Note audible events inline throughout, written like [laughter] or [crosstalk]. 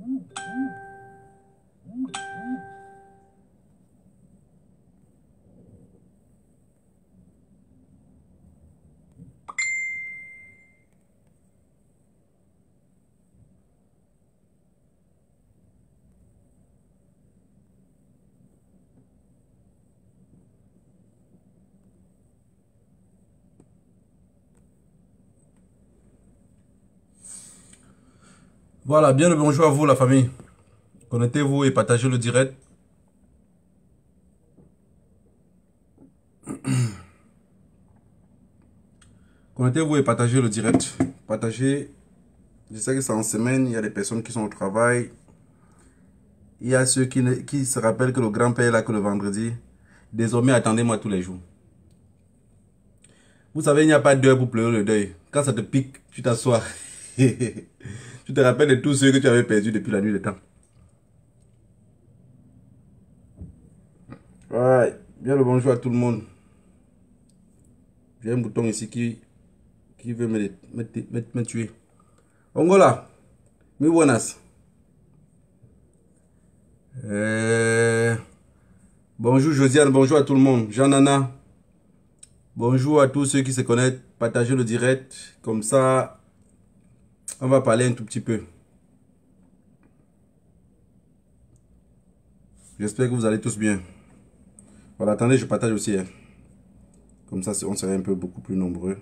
Mm-hmm. Voilà, bien le bonjour à vous la famille. Connectez-vous et partagez le direct. [clears throat] Connectez-vous et partagez le direct. Partagez. Je sais que c'est en semaine, il y a des personnes qui sont au travail. Il y a ceux qui, se rappellent que le grand-père est là que le vendredi. Désormais, attendez-moi tous les jours. Vous savez, il n'y a pas d'heure pour pleurer le deuil. Quand ça te pique, tu t'assois. [laughs] te rappelle de tous ceux que tu avais perdu depuis la nuit des temps. Ouais, bien le bonjour à tout le monde. J'ai un bouton ici qui, qui veut me, me, me, tuer. Angola, mi euh, bonjour Josiane, bonjour à tout le monde. Jean-Nana, bonjour à tous ceux qui se connaissent. Partagez le direct, comme ça on va parler un tout petit peu. J'espère que vous allez tous bien. Voilà, attendez, je partage aussi. Hein. Comme ça, on serait un peu beaucoup plus nombreux.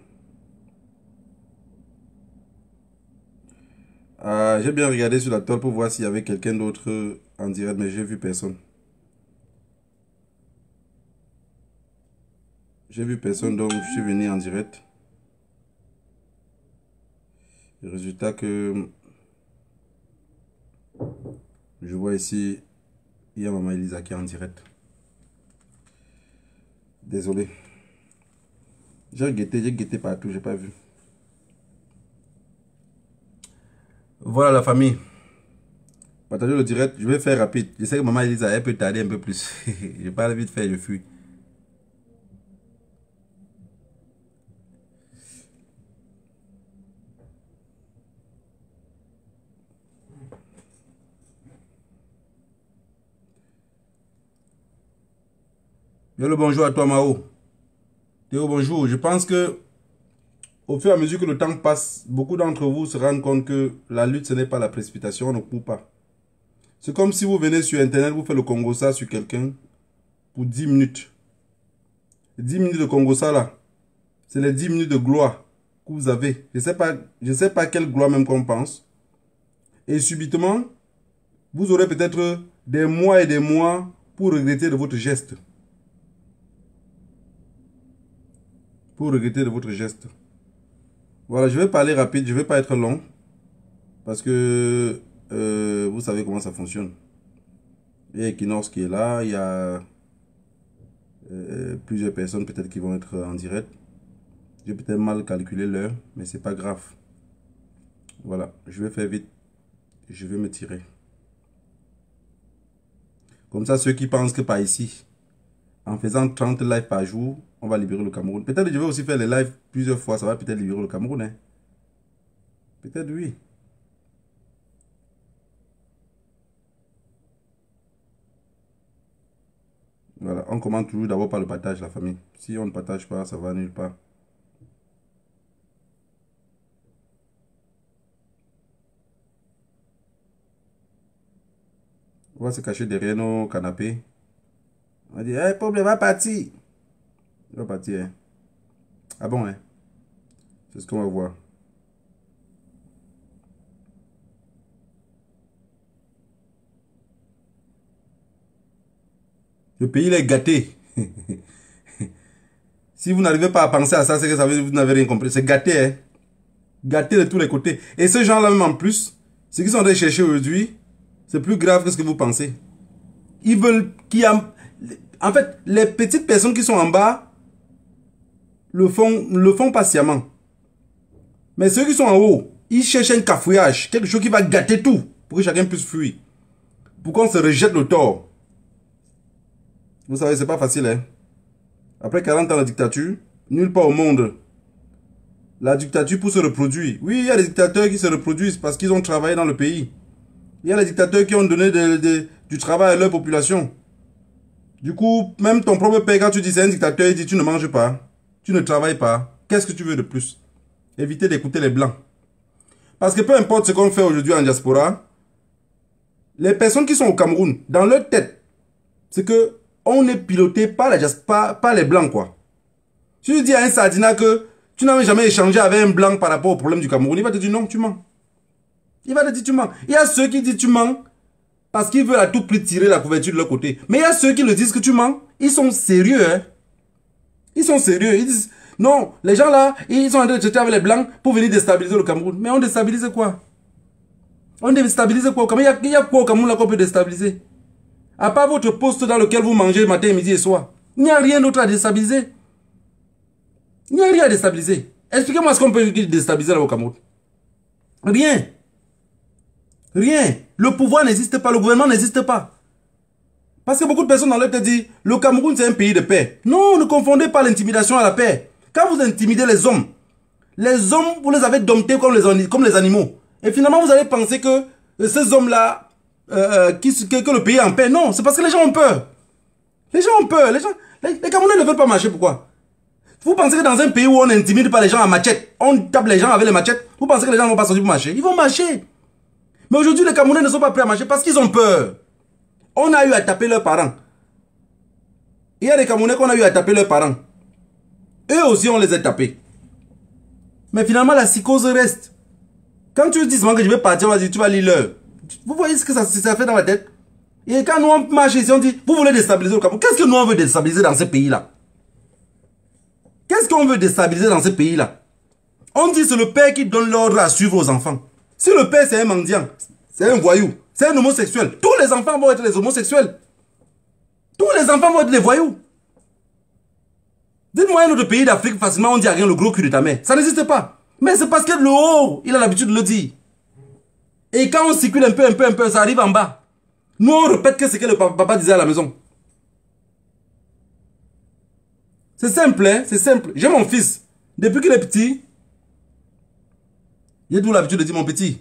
Ah, j'ai bien regardé sur la toile pour voir s'il y avait quelqu'un d'autre en direct, mais j'ai vu personne. J'ai vu personne, donc je suis venu en direct. Résultat que je vois ici, il y a Maman Elisa qui est en direct. Désolé. J'ai guetté, j'ai guetté partout, j'ai pas vu. Voilà la famille. Partagez le direct, je vais faire rapide. Je que Maman Elisa, elle peut tarder un peu plus. J'ai [laughs] je parle de faire, je fuis. le bonjour à toi Mao. Théo, bonjour. Je pense que au fur et à mesure que le temps passe, beaucoup d'entre vous se rendent compte que la lutte, ce n'est pas la précipitation, on ne court pas. C'est comme si vous venez sur Internet, vous faites le Congo ça sur quelqu'un pour 10 minutes. 10 minutes de Congo ça là, c'est les 10 minutes de gloire que vous avez. Je ne sais, pas, je sais pas quelle gloire même qu'on pense. Et subitement, vous aurez peut-être des mois et des mois pour regretter de votre geste. pour regretter de votre geste. Voilà, je vais parler rapide, je vais pas être long, parce que euh, vous savez comment ça fonctionne. et qui a ce qui est là, il y a euh, plusieurs personnes peut-être qui vont être en direct. J'ai peut-être mal calculé l'heure, mais c'est pas grave. Voilà, je vais faire vite. Je vais me tirer. Comme ça, ceux qui pensent que pas ici, en faisant 30 lives par jour, on va libérer le Cameroun. Peut-être que je vais aussi faire les lives plusieurs fois, ça va peut-être libérer le Cameroun. Hein? Peut-être oui. Voilà, on commence toujours d'abord par le partage, la famille. Si on ne partage pas, ça va nulle part. On va se cacher derrière nos canapés. On dit, hey, problème, va partir. Il va partir. Hein? Ah bon, hein? C'est ce qu'on va voir. Le pays, il est gâté. [laughs] si vous n'arrivez pas à penser à ça, c'est que ça veut dire que vous n'avez rien compris. C'est gâté, hein? Gâté de tous les côtés. Et ces gens-là, même en plus, ce qu'ils sont recherchés aujourd'hui, c'est plus grave que ce que vous pensez. Ils veulent qu'il en fait, les petites personnes qui sont en bas le font, le font patiemment. Mais ceux qui sont en haut, ils cherchent un cafouillage, quelque chose qui va gâter tout pour que chacun puisse fuir. Pour qu'on se rejette le tort. Vous savez, c'est pas facile, hein. Après 40 ans de dictature, nulle part au monde, la dictature pour se reproduire. Oui, il y a des dictateurs qui se reproduisent parce qu'ils ont travaillé dans le pays. Il y a des dictateurs qui ont donné du travail à leur population. Du coup, même ton propre père, quand tu dis c'est un dictateur, il dit tu ne manges pas, tu ne travailles pas. Qu'est-ce que tu veux de plus Éviter d'écouter les blancs. Parce que peu importe ce qu'on fait aujourd'hui en diaspora, les personnes qui sont au Cameroun, dans leur tête, c'est que on est piloté par, les blancs, quoi. Si tu dis à un Sardina que tu n'avais jamais échangé avec un blanc par rapport au problème du Cameroun, il va te dire non, tu mens. Il va te dire tu mens. Il y a ceux qui disent tu mens parce qu'ils veulent à tout prix tirer la couverture de leur côté. Mais il y a ceux qui le disent que tu mens. Ils sont sérieux, hein. Ils sont sérieux. Ils disent, non, les gens là, ils sont en train de jeter avec les blancs pour venir déstabiliser le Cameroun. Mais on déstabilise quoi On déstabilise quoi au Cameroun Il n'y a quoi au Cameroun là qu'on peut déstabiliser À part votre poste dans lequel vous mangez matin, midi et soir. Il n'y a rien d'autre à déstabiliser. Il n'y a rien à déstabiliser. Expliquez-moi ce qu'on peut déstabiliser là au Cameroun. Rien. Rien. Le pouvoir n'existe pas, le gouvernement n'existe pas. Parce que beaucoup de personnes dans leur te disent, le Cameroun c'est un pays de paix. Non, ne confondez pas l'intimidation à la paix. Quand vous intimidez les hommes, les hommes, vous les avez domptés comme les, comme les animaux. Et finalement, vous allez penser que euh, ces hommes-là, euh, euh, qui, que, le pays est en paix. Non, c'est parce que les gens ont peur. Les gens ont peur. Les, gens, Camerounais ne veulent pas marcher. Pourquoi Vous pensez que dans un pays où on n'intimide pas les gens à machette, on tape les gens avec les machettes, vous pensez que les gens ne vont pas sortir pour marcher Ils vont marcher. Mais aujourd'hui, les Camerounais ne sont pas prêts à manger parce qu'ils ont peur. On a eu à taper leurs parents. Il y a des Camerounais qu'on a eu à taper leurs parents. Eux aussi, on les a tapés. Mais finalement, la psychose reste. Quand tu dis que je vais partir, vas-y, tu vas lire l'heure. Vous voyez ce que ça, fait dans la tête Et quand nous on marche ici, on dit vous voulez déstabiliser le Cameroun. Qu'est-ce que nous on veut déstabiliser dans ce pays-là Qu'est-ce qu'on veut déstabiliser dans ce pays-là On dit c'est le père qui donne l'ordre à suivre aux enfants. Si le père c'est un mendiant, c'est un voyou, c'est un homosexuel, tous les enfants vont être les homosexuels. Tous les enfants vont être les voyous. Dites-moi un autre pays d'Afrique, facilement on dit à rien le gros cul de ta mère. Ça n'existe pas. Mais c'est parce que le haut, il a l'habitude de le dire. Et quand on circule un peu, un peu, un peu, ça arrive en bas. Nous, on répète que ce que le papa disait à la maison. C'est simple, hein, c'est simple. J'ai mon fils. Depuis qu'il est petit, a toujours l'habitude de dire mon petit.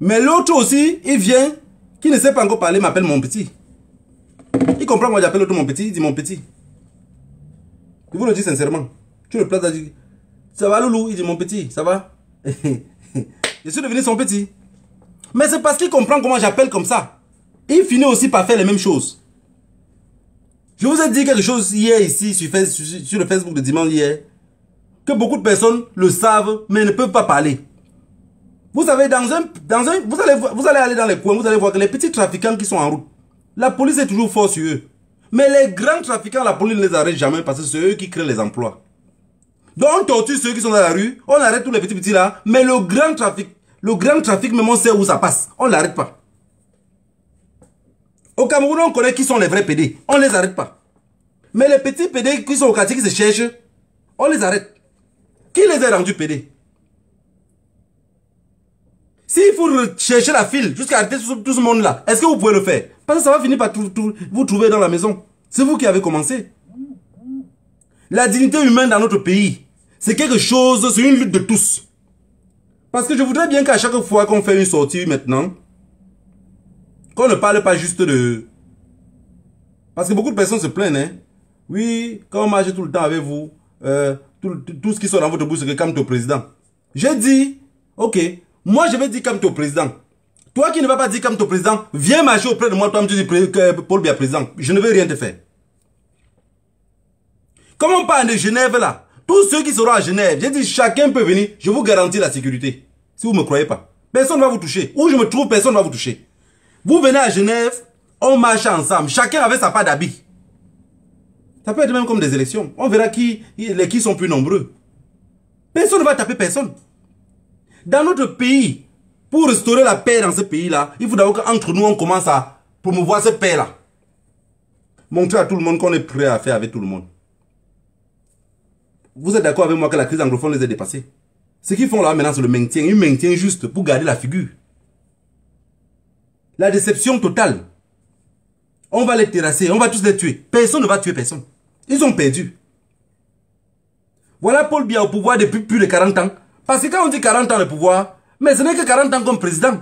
Mais l'autre aussi, il vient, qui ne sait pas encore parler, m'appelle mon petit. Il comprend, comment j'appelle l'autre mon petit, il dit mon petit. Je vous le dis sincèrement. Tu le places, à dire, ça va Loulou Il dit mon petit, ça va [laughs] Je suis devenu son petit. Mais c'est parce qu'il comprend comment j'appelle comme ça. Il finit aussi par faire les mêmes choses. Je vous ai dit quelque chose hier ici sur, sur le Facebook de dimanche hier que beaucoup de personnes le savent, mais ne peuvent pas parler. Vous savez, dans un, dans un, vous, allez, vous allez aller dans les coins, vous allez voir que les petits trafiquants qui sont en route, la police est toujours forte sur eux. Mais les grands trafiquants, la police ne les arrête jamais parce que c'est eux qui créent les emplois. Donc on torture ceux qui sont dans la rue, on arrête tous les petits petits là, mais le grand trafic, le grand trafic même on sait où ça passe, on ne l'arrête pas. Au Cameroun, on connaît qui sont les vrais PD, on ne les arrête pas. Mais les petits PD qui sont au quartier, qui se cherchent, on les arrête. Qui les a rendus pédés S'il faut chercher la file jusqu'à arrêter tout ce monde-là, est-ce que vous pouvez le faire Parce que ça va finir par tout, vous trouver dans la maison. C'est vous qui avez commencé. La dignité humaine dans notre pays, c'est quelque chose, c'est une lutte de tous. Parce que je voudrais bien qu'à chaque fois qu'on fait une sortie maintenant, qu'on ne parle pas juste de... Parce que beaucoup de personnes se plaignent. Hein. Oui, quand on marche tout le temps avec vous, euh, tout, ce qui sera dans votre bouche, c'est comme ton président. J'ai dit, ok, moi je vais dire comme ton président. Toi qui ne vas pas dire comme ton président, viens marcher auprès de moi, toi me dis que Paul Bia président. Je ne vais rien te faire. Comme on parle de Genève là, tous ceux qui seront à Genève, j'ai dit chacun peut venir, je vous garantis la sécurité. Si vous ne me croyez pas, personne ne va vous toucher. Où je me trouve, personne ne va vous toucher. Vous venez à Genève, on marche ensemble, chacun avait sa part d'habit. Ça peut être même comme des élections. On verra qui, les qui sont plus nombreux. Personne ne va taper personne. Dans notre pays, pour restaurer la paix dans ce pays-là, il faut d'abord qu'entre nous, on commence à promouvoir cette paix-là. Montrer à tout le monde qu'on est prêt à faire avec tout le monde. Vous êtes d'accord avec moi que la crise anglophone les a dépassés Ce qu'ils font là maintenant, c'est le maintien. Ils maintiennent juste pour garder la figure. La déception totale. On va les terrasser, on va tous les tuer. Personne ne va tuer personne. Ils ont perdu. Voilà Paul Biya au pouvoir depuis plus de 40 ans. Parce que quand on dit 40 ans de pouvoir, mais ce n'est que 40 ans comme président.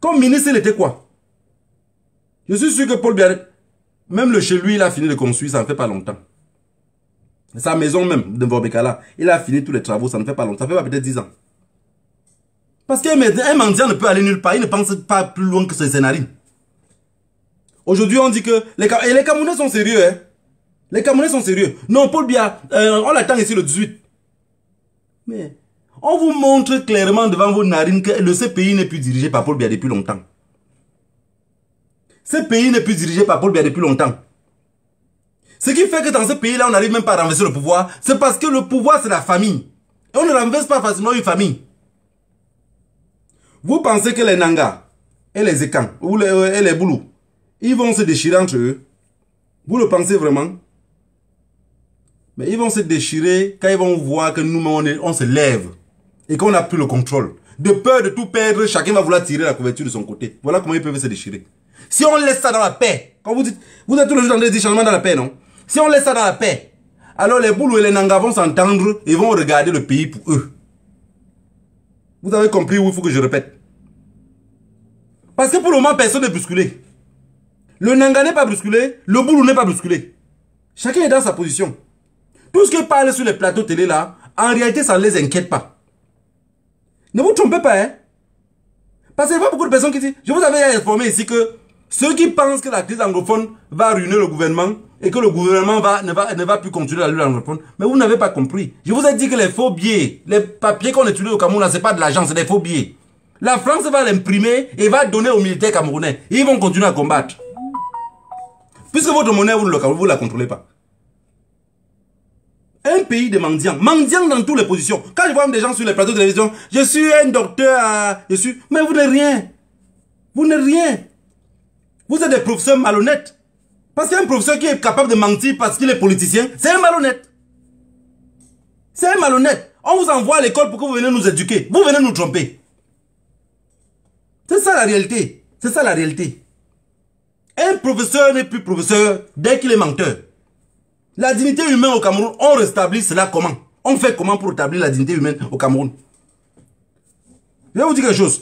Comme ministre, il était quoi Je suis sûr que Paul Biya, même le chez lui, il a fini de construire, ça ne fait pas longtemps. Sa maison même, de il a fini tous les travaux, ça ne fait pas longtemps, ça fait pas peut-être 10 ans. Parce qu'un mendiant ne peut aller nulle part, il ne pense pas plus loin que ses scénario. Aujourd'hui, on dit que et les Camerounais sont sérieux, hein. Les Camerounais sont sérieux. Non, Paul Biya, euh, on l'attend ici le 18. Mais on vous montre clairement devant vos narines que le, ce pays n'est plus dirigé par Paul Bia depuis longtemps. Ce pays n'est plus dirigé par Paul Bia depuis longtemps. Ce qui fait que dans ce pays-là, on n'arrive même pas à renverser le pouvoir, c'est parce que le pouvoir, c'est la famille. Et on ne renverse pas facilement une famille. Vous pensez que les nanga et les Ekans ou les, euh, et les Boulous, ils vont se déchirer entre eux Vous le pensez vraiment mais ils vont se déchirer quand ils vont voir que nous, on, se lève et qu'on n'a plus le contrôle. De peur de tout perdre, chacun va vouloir tirer la couverture de son côté. Voilà comment ils peuvent se déchirer. Si on laisse ça dans la paix, quand vous dites, vous êtes tous les jours dans de dans la paix, non Si on laisse ça dans la paix, alors les boules et les nangas vont s'entendre et vont regarder le pays pour eux. Vous avez compris où il faut que je répète Parce que pour le moment, personne n'est brusculé. Le nanga n'est pas brusculé, le boulou n'est pas brusculé. Chacun est dans sa position. Tout ce qui parlent sur les plateaux télé là, en réalité, ça ne les inquiète pas. Ne vous trompez pas, hein. Parce qu'il y a beaucoup de personnes qui disent, je vous avais informé ici que ceux qui pensent que la crise anglophone va ruiner le gouvernement et que le gouvernement ne, va, plus continuer la lutte anglophone, mais vous n'avez pas compris. Je vous ai dit que les faux billets, les papiers qu'on étudie au Cameroun, ce n'est pas de l'argent, c'est des faux billets. La France va l'imprimer et va donner aux militaires camerounais. ils vont continuer à combattre. Puisque votre monnaie, vous ne la contrôlez pas. Un pays de mendiants. Mendiants dans toutes les positions. Quand je vois des gens sur les plateaux de télévision, je suis un docteur, je suis... Mais vous n'êtes rien. Vous n'êtes rien. Vous êtes des professeurs malhonnêtes. Parce qu'un professeur qui est capable de mentir parce qu'il est politicien, c'est un malhonnête. C'est un malhonnête. On vous envoie à l'école pour que vous venez nous éduquer. Vous venez nous tromper. C'est ça la réalité. C'est ça la réalité. Un professeur n'est plus professeur dès qu'il est menteur. La dignité humaine au Cameroun, on rétablit cela comment On fait comment pour rétablir la dignité humaine au Cameroun Je vais vous dire quelque chose.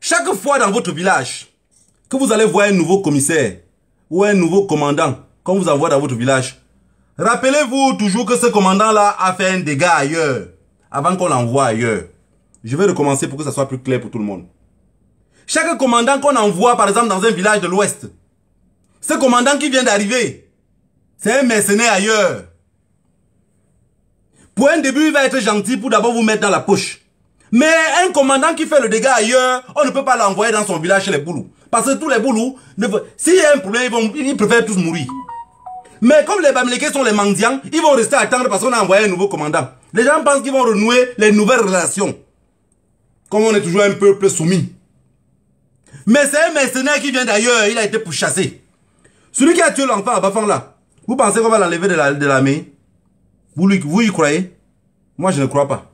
Chaque fois dans votre village, que vous allez voir un nouveau commissaire ou un nouveau commandant qu'on vous envoie dans votre village, rappelez-vous toujours que ce commandant-là a fait un dégât ailleurs, avant qu'on l'envoie ailleurs. Je vais recommencer pour que ça soit plus clair pour tout le monde. Chaque commandant qu'on envoie, par exemple, dans un village de l'Ouest, ce commandant qui vient d'arriver, c'est un mercenaire ailleurs. Pour un début, il va être gentil pour d'abord vous mettre dans la poche. Mais un commandant qui fait le dégât ailleurs, on ne peut pas l'envoyer dans son village chez les boulous. Parce que tous les boulous, s'il y a un problème, ils, préfèrent tous mourir. Mais comme les Bamlékés sont les mendiants, ils vont rester à attendre parce qu'on a envoyé un nouveau commandant. Les gens pensent qu'ils vont renouer les nouvelles relations. Comme on est toujours un peuple soumis. Mais c'est un mercenaire qui vient d'ailleurs, il a été pourchassé. Celui qui a tué l'enfant à Bafan là, vous pensez qu'on va l'enlever de la, de vous, vous y croyez Moi, je ne crois pas.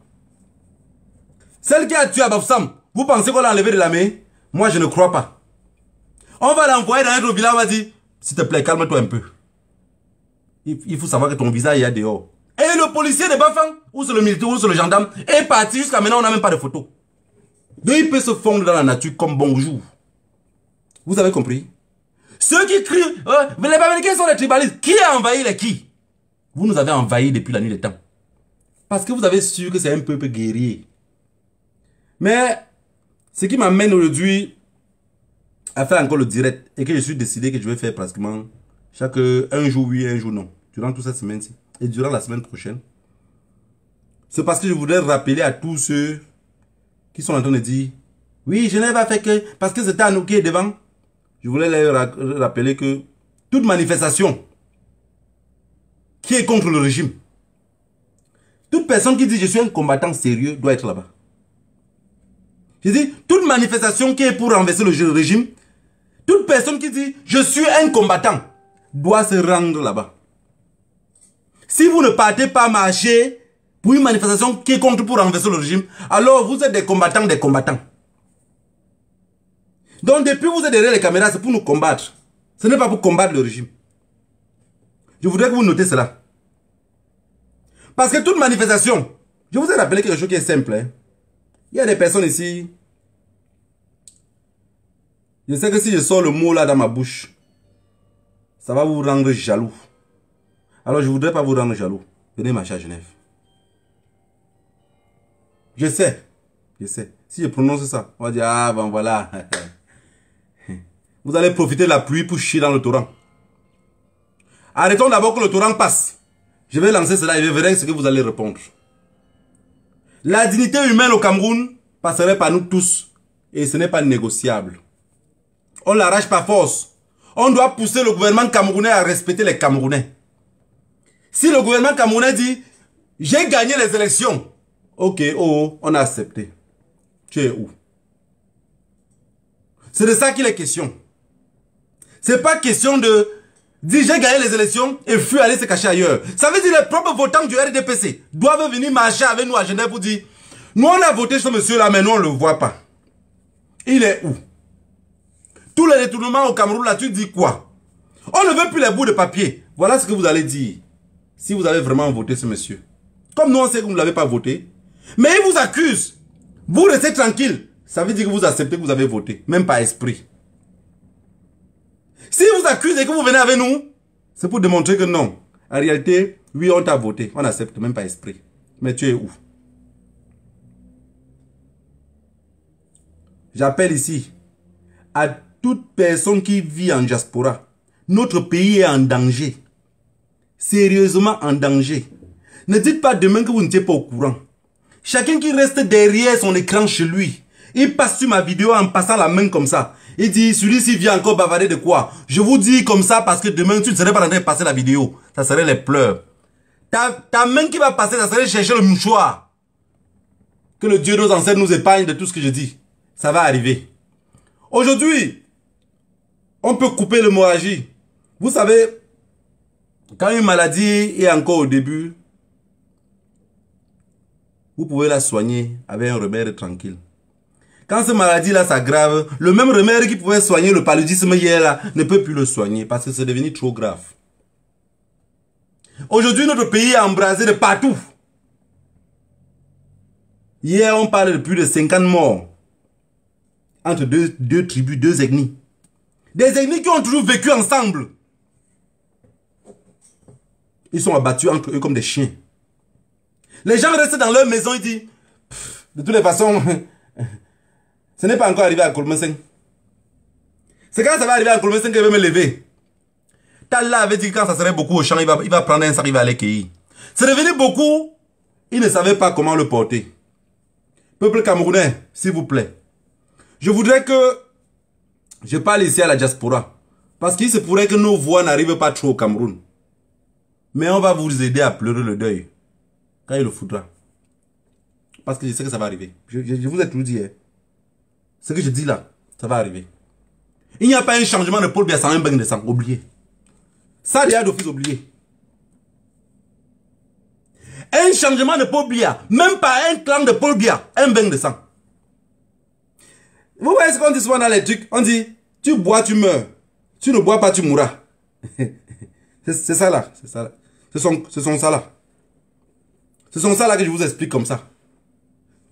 Celle qui a tué Sam, vous pensez qu'on l'a enlevé de la main Moi, je ne crois pas. On va l'envoyer dans un autre village, on va dire, s'il te plaît, calme-toi un peu. Il faut savoir que ton visage, est y dehors. Et le policier de Bafang, ou c'est le militaire, ou c'est le gendarme, est parti jusqu'à maintenant, on n'a même pas de photo. Mais il peut se fondre dans la nature comme bonjour. Vous avez compris ceux qui crient, euh, les Américains sont des tribalistes. Qui a envahi les qui Vous nous avez envahi depuis la nuit des temps. Parce que vous avez su que c'est un peuple guerrier. Mais ce qui m'amène aujourd'hui à faire encore le direct et que je suis décidé que je vais faire pratiquement chaque un jour oui, un jour non, durant toute cette semaine-ci et durant la semaine prochaine, c'est parce que je voudrais rappeler à tous ceux qui sont en train de dire oui, vais pas fait que parce que c'était est devant. Je voulais leur rappeler que toute manifestation qui est contre le régime, toute personne qui dit je suis un combattant sérieux doit être là-bas. Je dis, toute manifestation qui est pour renverser le régime, toute personne qui dit je suis un combattant doit se rendre là-bas. Si vous ne partez pas marcher pour une manifestation qui est contre pour renverser le régime, alors vous êtes des combattants des combattants. Donc depuis vous êtes derrière les caméras, c'est pour nous combattre. Ce n'est pas pour combattre le régime. Je voudrais que vous notez cela. Parce que toute manifestation, je vous ai rappelé quelque chose qui est simple. Hein. Il y a des personnes ici. Je sais que si je sors le mot là dans ma bouche, ça va vous rendre jaloux. Alors je ne voudrais pas vous rendre jaloux. Venez marcher à Genève. Je sais. Je sais. Si je prononce ça, on va dire, ah ben voilà. [laughs] vous allez profiter de la pluie pour chier dans le torrent. Arrêtons d'abord que le torrent passe. Je vais lancer cela et je verrai ce que vous allez répondre. La dignité humaine au Cameroun passerait par nous tous et ce n'est pas négociable. On l'arrache par force. On doit pousser le gouvernement camerounais à respecter les Camerounais. Si le gouvernement camerounais dit « J'ai gagné les élections », ok, oh, oh, on a accepté. Tu es où C'est de ça qu'il est question. C'est pas question de dire j'ai gagné les élections et fuir aller se cacher ailleurs. Ça veut dire les propres votants du RDPC doivent venir marcher avec nous à Genève pour dire nous on a voté ce monsieur-là, mais nous on le voit pas. Il est où Tous les détournements au Cameroun, là, tu dis quoi On ne veut plus les bouts de papier. Voilà ce que vous allez dire. Si vous avez vraiment voté ce monsieur. Comme nous, on sait que vous ne l'avez pas voté. Mais il vous accuse. Vous restez tranquille. Ça veut dire que vous acceptez que vous avez voté. Même par esprit. Si vous accusez et que vous venez avec nous, c'est pour démontrer que non. En réalité, oui, on t'a voté. On n'accepte même pas esprit. Mais tu es où J'appelle ici à toute personne qui vit en diaspora. Notre pays est en danger. Sérieusement en danger. Ne dites pas demain que vous n'étiez pas au courant. Chacun qui reste derrière son écran chez lui, il passe sur ma vidéo en passant la main comme ça. Il dit, celui-ci vient encore bavarder de quoi Je vous dis comme ça parce que demain, tu ne serais pas en train de passer la vidéo. Ça serait les pleurs. Ta, ta main qui va passer, ça serait chercher le mouchoir. Que le Dieu de nos ancêtres nous épargne de tout ce que je dis. Ça va arriver. Aujourd'hui, on peut couper l'hémorragie. Vous savez, quand une maladie est encore au début, vous pouvez la soigner avec un remède tranquille. Quand cette maladie-là s'aggrave, le même remède qui pouvait soigner le paludisme hier là, ne peut plus le soigner parce que c'est devenu trop grave. Aujourd'hui, notre pays est embrasé de partout. Hier, on parlait de plus de 50 morts entre deux, deux tribus, deux ethnies. Des ennemis qui ont toujours vécu ensemble. Ils sont abattus entre eux comme des chiens. Les gens restent dans leur maison et disent, de toutes les façons, [laughs] Ce n'est pas encore arrivé à Kolmeseng. C'est quand ça va arriver à Kolmeseng que qu'il va me lever. Talla avait dit que quand ça serait beaucoup au champ, il va, prendre un sac, il va aller cueillir. C'est devenu beaucoup. Il ne savait pas comment le porter. Peuple camerounais, s'il vous plaît. Je voudrais que je parle ici à la diaspora. Parce qu'il se pourrait que nos voix n'arrivent pas trop au Cameroun. Mais on va vous aider à pleurer le deuil. Quand il le foudra. Parce que je sais que ça va arriver. Je, je vous ai tout dit. Hein. Ce que je dis là, ça va arriver. Il n'y a pas un changement de Paul Bia sans un bain de sang. Oublié. Ça, derrière d'office oublié. Un changement de Paul Bia, même pas un clan de Paul Bia, un bain de sang. Vous voyez ce qu'on dit souvent dans les trucs On dit, tu bois, tu meurs. Tu ne bois pas, tu mourras. [laughs] c'est ça là, c'est ça là. Ce sont, ce sont ça là. Ce sont ça là que je vous explique comme ça.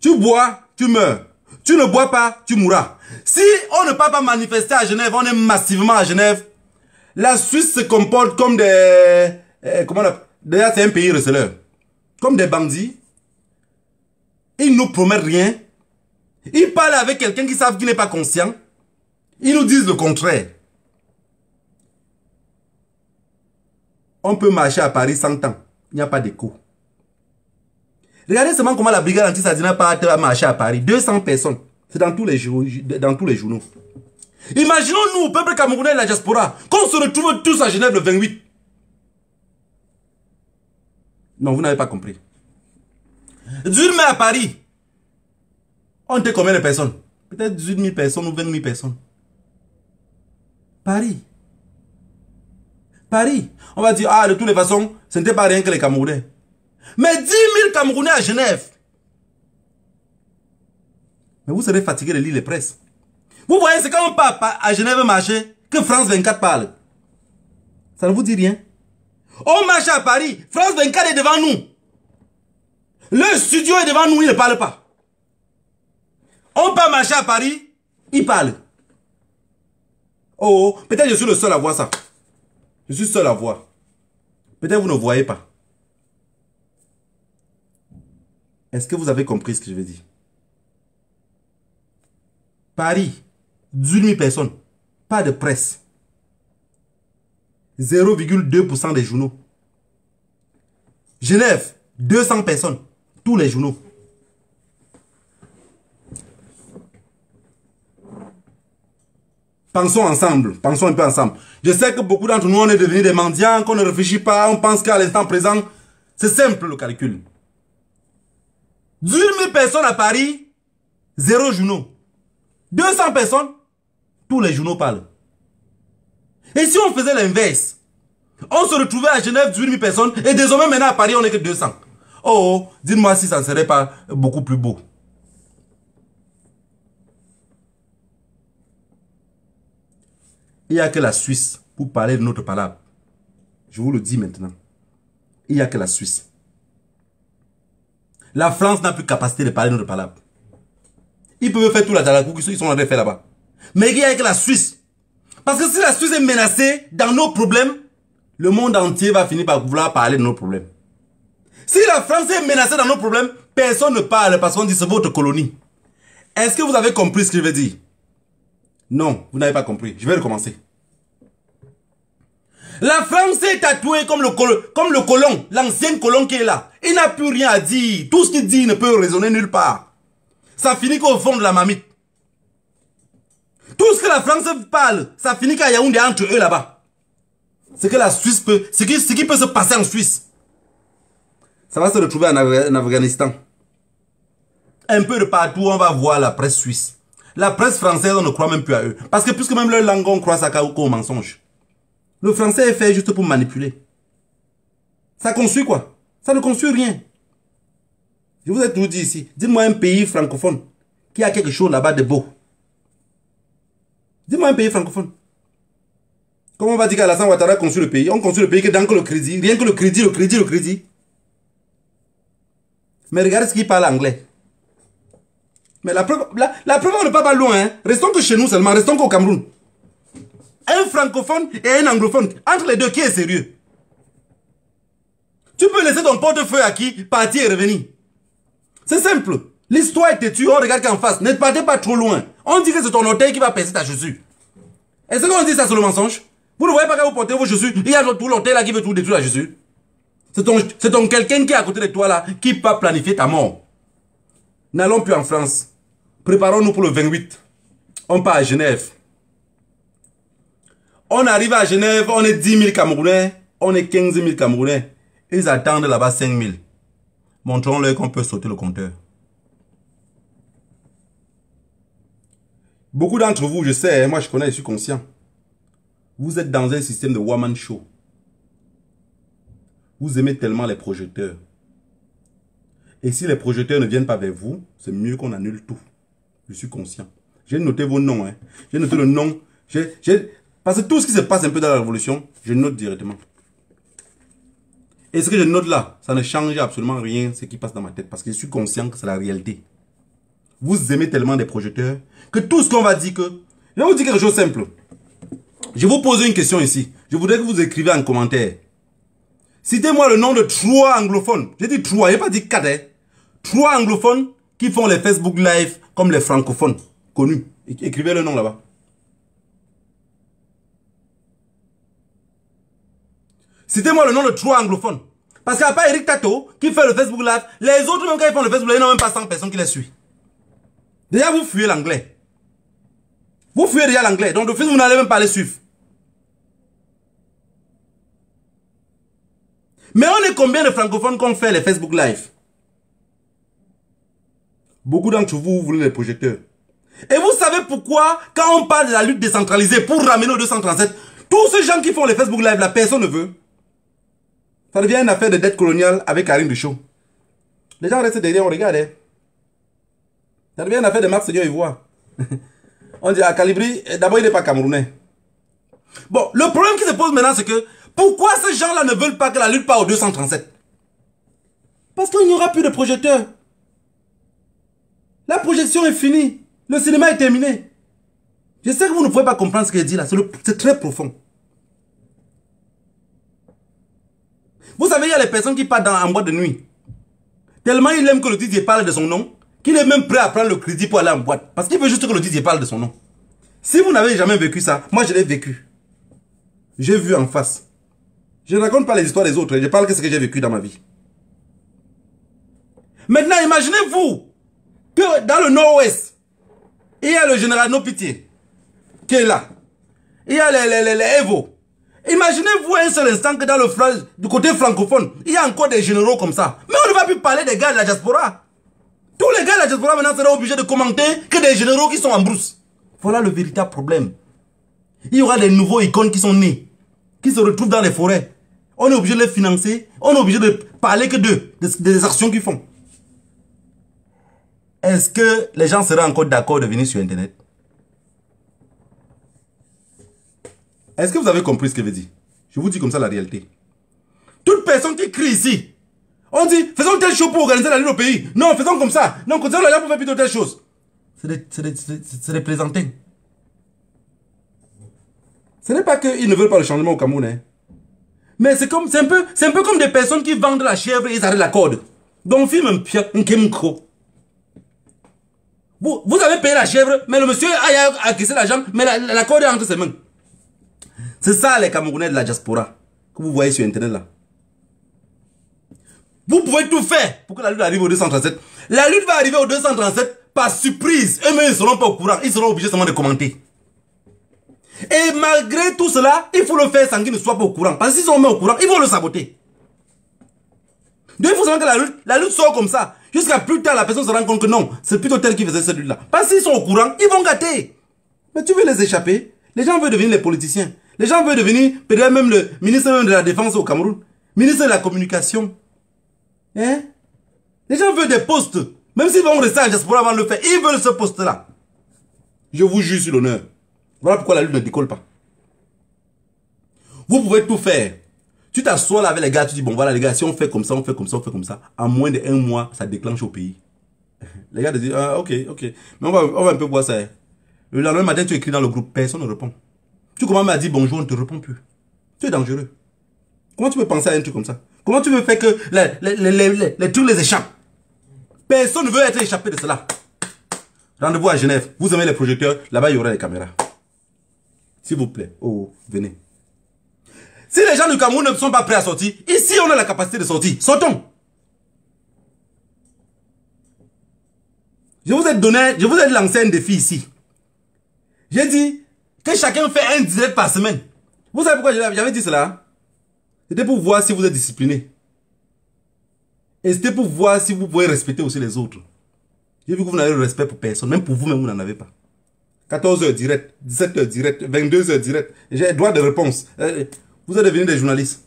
Tu bois, tu meurs tu ne bois pas, tu mourras. Si on ne peut pas manifester à Genève, on est massivement à Genève, la Suisse se comporte comme des... Eh, comment on appelle Déjà, c'est un pays receleur. Comme des bandits. Ils ne nous promettent rien. Ils parlent avec quelqu'un qui savent qu'il n'est pas conscient. Ils nous disent le contraire. On peut marcher à Paris sans temps. Il n'y a pas d'écho. Regardez seulement comment la brigade anti sadina part à marcher à Paris. 200 personnes. C'est dans tous les journaux. Dans tous les journaux. Imaginons-nous, peuple camerounais et la diaspora, qu'on se retrouve tous à Genève le 28. Non, vous n'avez pas compris. D'une main à Paris, on était combien de personnes Peut-être 18 000 personnes ou 20 000 personnes. Paris. Paris. On va dire, ah, de toutes les façons, ce n'était pas rien que les Camerounais. Mais 10 000 Camerounais à Genève. Mais vous serez fatigué de lire les presses. Vous voyez, c'est quand on part à Genève marcher que France 24 parle. Ça ne vous dit rien. On marche à Paris, France 24 est devant nous. Le studio est devant nous, il ne parle pas. On part marcher à Paris, il parle. Oh, oh, oh, peut-être je suis le seul à voir ça. Je suis seul à voir. Peut-être vous ne voyez pas. Est-ce que vous avez compris ce que je veux dire Paris, 10 personnes, pas de presse. 0,2% des journaux. Genève, 200 personnes, tous les journaux. Pensons ensemble, pensons un peu ensemble. Je sais que beaucoup d'entre nous, on est devenus des mendiants, qu'on ne réfléchit pas, on pense qu'à l'instant présent, c'est simple le calcul. 10 000 personnes à Paris, zéro journaux. 200 personnes, tous les journaux parlent. Et si on faisait l'inverse On se retrouvait à Genève 18 000 personnes et désormais maintenant à Paris on n'est que 200. Oh, oh dites-moi si ça ne serait pas beaucoup plus beau. Il n'y a que la Suisse, pour parler de notre palabre. Je vous le dis maintenant. Il n'y a que la Suisse. La France n'a plus capacité de parler notre palabre. Ils peuvent faire tout la bas qu'ils sont en train de faire là-bas. Mais il y a avec la Suisse. Parce que si la Suisse est menacée dans nos problèmes, le monde entier va finir par vouloir parler de nos problèmes. Si la France est menacée dans nos problèmes, personne ne parle parce qu'on dit c'est votre colonie. Est-ce que vous avez compris ce que je veux dire Non, vous n'avez pas compris. Je vais recommencer. La France est tatouée comme le, comme le colon, l'ancienne colon qui est là. Il n'a plus rien à dire. Tout ce qu'il dit ne peut résonner nulle part. Ça finit qu'au fond de la mamite. Tout ce que la France parle, ça finit qu'à Yaoundé entre eux là-bas. Ce que la Suisse peut, ce qui, ce qui peut se passer en Suisse. Ça va se retrouver en, Afghanistan. Un peu de partout, on va voir la presse suisse. La presse française, on ne croit même plus à eux. Parce que puisque même leur langue, on croit ça qu'au mensonge. Le français est fait juste pour manipuler. Ça construit quoi Ça ne construit rien. Je vous ai tout dit ici. Dites-moi un pays francophone qui a quelque chose là-bas de beau. dites moi un pays francophone. Comment on va dire qu'Alassane Ouattara construit le pays On construit le pays que dans le crédit. Rien que le crédit, le crédit, le crédit. Mais regardez ce qu'il parle anglais. Mais la preuve, la, preuve on ne parle pas loin. Hein. Restons que chez nous seulement. Restons qu'au Cameroun un francophone et un anglophone. Entre les deux, qui est sérieux Tu peux laisser ton portefeuille à qui Partir et revenir. C'est simple. L'histoire est têtue, on regarde qu'en face. Ne partez pas trop loin. On dit que c'est ton hôtel qui va percer ta chaussure. Est-ce qu'on dit ça, c'est le mensonge Vous ne voyez pas quand vous portez vos chaussures, il y a tout l'hôtel là qui veut tout détruire la chaussure. C'est ton, ton quelqu'un qui est à côté de toi là, qui va planifier ta mort. N'allons plus en France. Préparons-nous pour le 28. On part à Genève. On arrive à Genève, on est 10 000 Camerounais, on est 15 000 Camerounais. Ils attendent là-bas 5 000. Montrons-leur qu'on peut sauter le compteur. Beaucoup d'entre vous, je sais, hein, moi je connais, je suis conscient. Vous êtes dans un système de woman show. Vous aimez tellement les projecteurs. Et si les projecteurs ne viennent pas vers vous, c'est mieux qu'on annule tout. Je suis conscient. J'ai noté vos noms. Hein. J'ai noté le nom. J'ai parce que tout ce qui se passe un peu dans la révolution, je note directement. Et ce que je note là, ça ne change absolument rien ce qui passe dans ma tête parce que je suis conscient que c'est la réalité. Vous aimez tellement des projecteurs que tout ce qu'on va dire que... Je vais vous dire quelque chose de simple. Je vous pose une question ici. Je voudrais que vous écriviez en commentaire. Citez-moi le nom de trois anglophones. J'ai dit trois, n'ai pas dit quatre. Hein. Trois anglophones qui font les Facebook Live comme les francophones connus. Écrivez le nom là-bas. Citez-moi le nom de trois anglophones. Parce qu'à part Eric Tato, qui fait le Facebook Live, les autres, même quand font le Facebook Live, ils n'ont même pas 100 personnes qui les suivent. Déjà, vous fuyez l'anglais. Vous fuyez déjà l'anglais. Donc, de fait, vous n'allez même pas les suivre. Mais on est combien de francophones qu'on fait les Facebook Live Beaucoup d'entre vous, vous voulez les projecteurs. Et vous savez pourquoi, quand on parle de la lutte décentralisée pour ramener au 237, tous ces gens qui font les Facebook Live, la personne ne veut. Ça devient une affaire de dette coloniale avec Karim Duchaud. Les gens restent derrière, on regarde. Hein. Ça devient une affaire de Marc Seigneur Ivoire. [laughs] on dit à Calibri, eh, d'abord il n'est pas camerounais. Bon, le problème qui se pose maintenant, c'est que pourquoi ces gens-là ne veulent pas que la lutte part au 237 Parce qu'il n'y aura plus de projecteurs. La projection est finie. Le cinéma est terminé. Je sais que vous ne pouvez pas comprendre ce que je dis là. C'est très profond. Vous savez, il y a les personnes qui partent en boîte de nuit. Tellement il aime que le parle de son nom, qu'il est même prêt à prendre le crédit pour aller en boîte. Parce qu'il veut juste que le Didier parle de son nom. Si vous n'avez jamais vécu ça, moi je l'ai vécu. J'ai vu en face. Je ne raconte pas les histoires des autres, je parle de ce que j'ai vécu dans ma vie. Maintenant, imaginez-vous que dans le nord-ouest, il y a le général No Pitié qui est là. Il y a les Evo Imaginez-vous un seul instant que dans le du côté francophone, il y a encore des généraux comme ça. Mais on ne va plus parler des gars de la diaspora. Tous les gars de la diaspora maintenant seront obligés de commenter que des généraux qui sont en brousse. Voilà le véritable problème. Il y aura des nouveaux icônes qui sont nés, qui se retrouvent dans les forêts. On est obligé de les financer, on est obligé de parler que d'eux, des, actions qu'ils font. Est-ce que les gens seraient encore d'accord de venir sur Internet Est-ce que vous avez compris ce que je veux dire Je vous dis comme ça la réalité. Toute personne qui crie ici, on dit faisons telle chose pour organiser la nuit au pays. Non, faisons comme ça. Non, continuons la pour faire plutôt telle chose. C'est représenté. Ce n'est pas qu'ils ne veulent pas le changement au Cameroun. Hein. Mais c'est comme, c'est un peu, c'est un peu comme des personnes qui vendent la chèvre et ils arrêtent la corde. Donc, filme un un kemko. Vous, vous avez payé la chèvre, mais le monsieur a, a, la jambe, mais la, la corde est entre ses mains. C'est ça les Camerounais de la diaspora que vous voyez sur Internet là. Vous pouvez tout faire pour que la lutte arrive au 237. La lutte va arriver au 237 par surprise. Eux-mêmes, ils ne seront pas au courant. Ils seront obligés seulement de commenter. Et malgré tout cela, il faut le faire sans qu'ils ne soient pas au courant. Parce que s'ils sont au courant, ils vont le saboter. Donc il faut que la lutte, la lutte sort comme ça. Jusqu'à plus tard, la personne se rend compte que non, c'est plutôt tel qui faisait cette lutte-là. Parce qu'ils sont au courant, ils vont gâter. Mais tu veux les échapper Les gens veulent devenir les politiciens. Les gens veulent devenir peut-être même le ministre de la Défense au Cameroun, ministre de la Communication. Hein? Les gens veulent des postes. Même s'ils vont rester en diaspora avant de le faire, ils veulent ce poste-là. Je vous jure sur l'honneur. Voilà pourquoi la lutte ne décolle pas. Vous pouvez tout faire. Tu t'assois là avec les gars, tu dis, bon voilà les gars, si on fait comme ça, on fait comme ça, on fait comme ça, en moins d'un mois, ça déclenche au pays. [laughs] Les gars te disent, ah, ok, ok. Mais on va, on va un peu voir ça. Hein. Le lendemain matin, tu écris dans le groupe, personne ne répond. Tu commences à dire bonjour, on ne te répond plus. Tu es dangereux. Comment tu peux penser à un truc comme ça Comment tu peux faire que les, les, les, les trucs les échappent Personne ne veut être échappé de cela. Rendez-vous à Genève. Vous aimez les projecteurs. Là-bas, il y aura les caméras. S'il vous plaît. Oh, venez. Si les gens du Cameroun ne sont pas prêts à sortir, ici, on a la capacité de sortir. Sortons. Je vous ai donné, je vous ai lancé un défi ici. J'ai dit, que chacun fait un direct par semaine. Vous savez pourquoi j'avais dit cela C'était pour voir si vous êtes discipliné. Et c'était pour voir si vous pouvez respecter aussi les autres. J'ai vu que vous n'avez le respect pour personne. Même pour vous-même, vous, n'en avez pas. 14h direct, 17h direct, 22h direct. J'ai droit de réponse. Euh, vous êtes devenus des journalistes.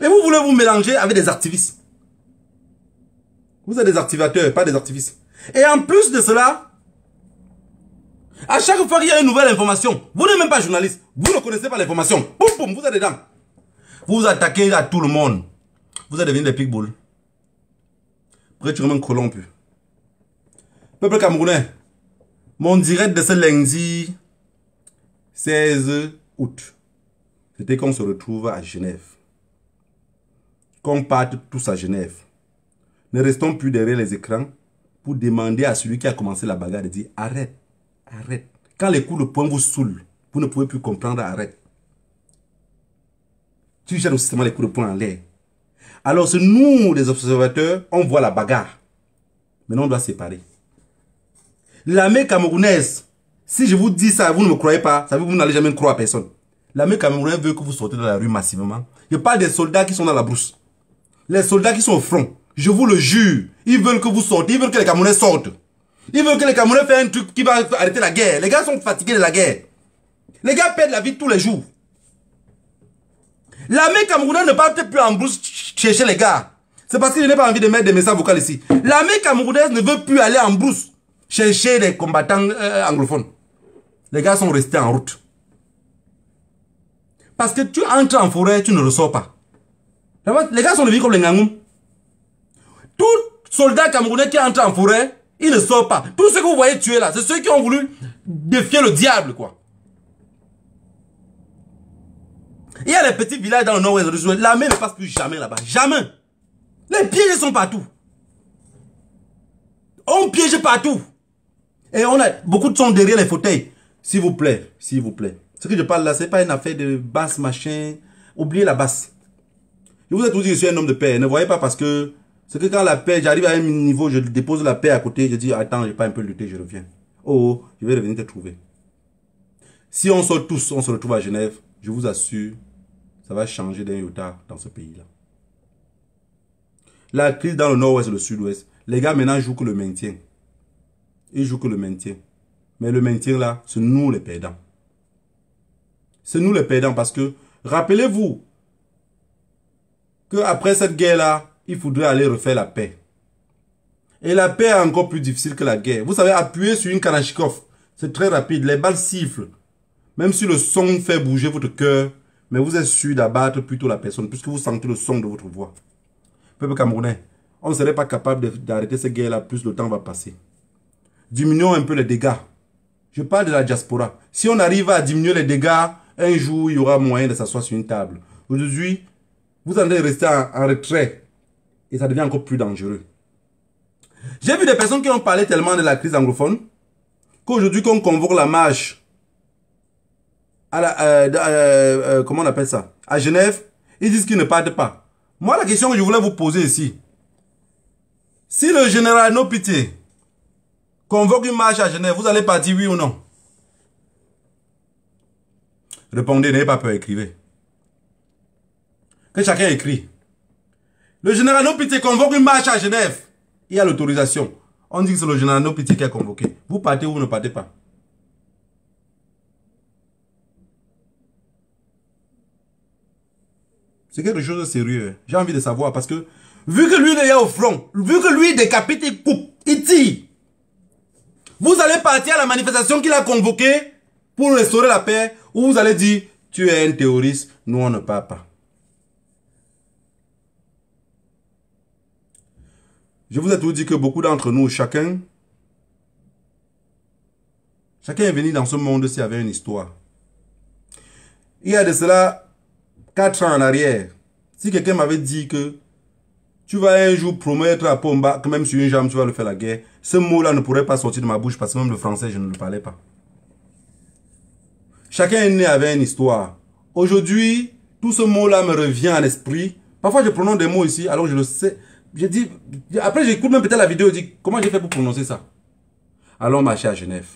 Et vous voulez vous mélanger avec des activistes. Vous êtes des activateurs, pas des activistes. Et en plus de cela, à chaque fois qu'il y a une nouvelle information, vous n'êtes même pas journaliste, vous ne connaissez pas l'information. Boum, boum, vous êtes dedans. Vous, vous attaquez à tout le monde. Vous êtes devenus des vraiment Prêturement corrompu. Peuple camerounais, mon direct de ce lundi 16 août, c'était qu'on se retrouve à Genève. Qu'on parte tous à Genève. Ne restons plus derrière les écrans pour demander à celui qui a commencé la bagarre de dire arrête. Arrête. Quand les coups de poing vous saoulent, vous ne pouvez plus comprendre, arrête. Tu gères système les coups de poing en l'air. Alors, c'est nous, les observateurs, on voit la bagarre. Maintenant, on doit séparer. L'armée camerounaise, si je vous dis ça, vous ne me croyez pas, ça vous n'allez jamais croire à personne. L'armée camerounaise veut que vous sortez dans la rue massivement. Je parle des soldats qui sont dans la brousse. Les soldats qui sont au front, je vous le jure, ils veulent que vous sortiez, ils veulent que les Camerounais sortent. Ils veulent que les Camerounais fassent un truc qui va arrêter la guerre. Les gars sont fatigués de la guerre. Les gars perdent la vie tous les jours. L'armée camerounaise ne part plus en brousse chercher les gars. C'est parce qu'il n'a pas envie de mettre des messages vocales ici. L'armée camerounaise ne veut plus aller en brousse chercher les combattants euh, anglophones. Les gars sont restés en route. Parce que tu entres en forêt, tu ne ressors pas. Les gars sont devenus comme les Ngangoum. Tout soldat camerounais qui entre en forêt, il ne sort pas. Tous ceux que vous voyez tuer là, c'est ceux qui ont voulu défier le diable, quoi. Il y a les petits villages dans le nord-ouest de main ne passe plus jamais là-bas. Jamais. Les pièges sont partout. On piège partout. Et on a beaucoup de sont derrière les fauteuils. S'il vous plaît, s'il vous plaît. Ce que je parle là, c'est pas une affaire de basse machin. Oubliez la basse. Je vous êtes dit je suis un homme de paix. Ne voyez pas parce que c'est que quand la paix, j'arrive à un niveau, je dépose la paix à côté, je dis, attends, j'ai pas un peu thé je reviens. Oh, oh, je vais revenir te trouver. Si on sort tous, on se retrouve à Genève, je vous assure, ça va changer d'un iota dans ce pays-là. La crise dans le nord-ouest et le sud-ouest, les gars maintenant jouent que le maintien. Ils jouent que le maintien. Mais le maintien là, c'est nous les perdants. C'est nous les perdants parce que, rappelez-vous, qu'après cette guerre là, il faudrait aller refaire la paix. Et la paix est encore plus difficile que la guerre. Vous savez, appuyer sur une kanachikov, c'est très rapide. Les balles sifflent. Même si le son fait bouger votre cœur, mais vous êtes sûr d'abattre plutôt la personne, puisque vous sentez le son de votre voix. Peuple camerounais, on ne serait pas capable d'arrêter ces guerres-là, plus le temps va passer. Diminuons un peu les dégâts. Je parle de la diaspora. Si on arrive à diminuer les dégâts, un jour, il y aura moyen de s'asseoir sur une table. Aujourd'hui, vous allez rester en retrait et ça devient encore plus dangereux. J'ai vu des personnes qui ont parlé tellement de la crise anglophone qu'aujourd'hui qu'on convoque la marche à la, euh, euh, euh, comment on appelle ça à Genève, ils disent qu'ils ne partent pas. Moi, la question que je voulais vous poser ici, si le général Nopité convoque une marche à Genève, vous allez partir oui ou non Répondez, n'ayez pas peur, écrivez. Que chacun écrit. Le général Nopitié convoque une marche à Genève. Il y a l'autorisation. On dit que c'est le général Nopitié qui a convoqué. Vous partez ou vous ne partez pas. C'est quelque chose de sérieux. Hein. J'ai envie de savoir parce que vu que lui il est au front, vu que lui il décapite, il coupe, il tire. Vous allez partir à la manifestation qu'il a convoquée pour restaurer la paix ou vous allez dire tu es un terroriste, nous on ne part pas. Je vous ai toujours dit que beaucoup d'entre nous, chacun, chacun est venu dans ce monde-ci avait une histoire. Il y a de cela quatre ans en arrière, si quelqu'un m'avait dit que tu vas un jour promettre à Pomba que même sur une jambe tu vas le faire la guerre, ce mot-là ne pourrait pas sortir de ma bouche parce que même le français, je ne le parlais pas. Chacun est né avec une histoire. Aujourd'hui, tout ce mot-là me revient à l'esprit. Parfois, je prononce des mots ici, alors je le sais. J'ai dit après j'écoute même peut-être la vidéo, je dis, comment j'ai fait pour prononcer ça Allons marcher à Genève.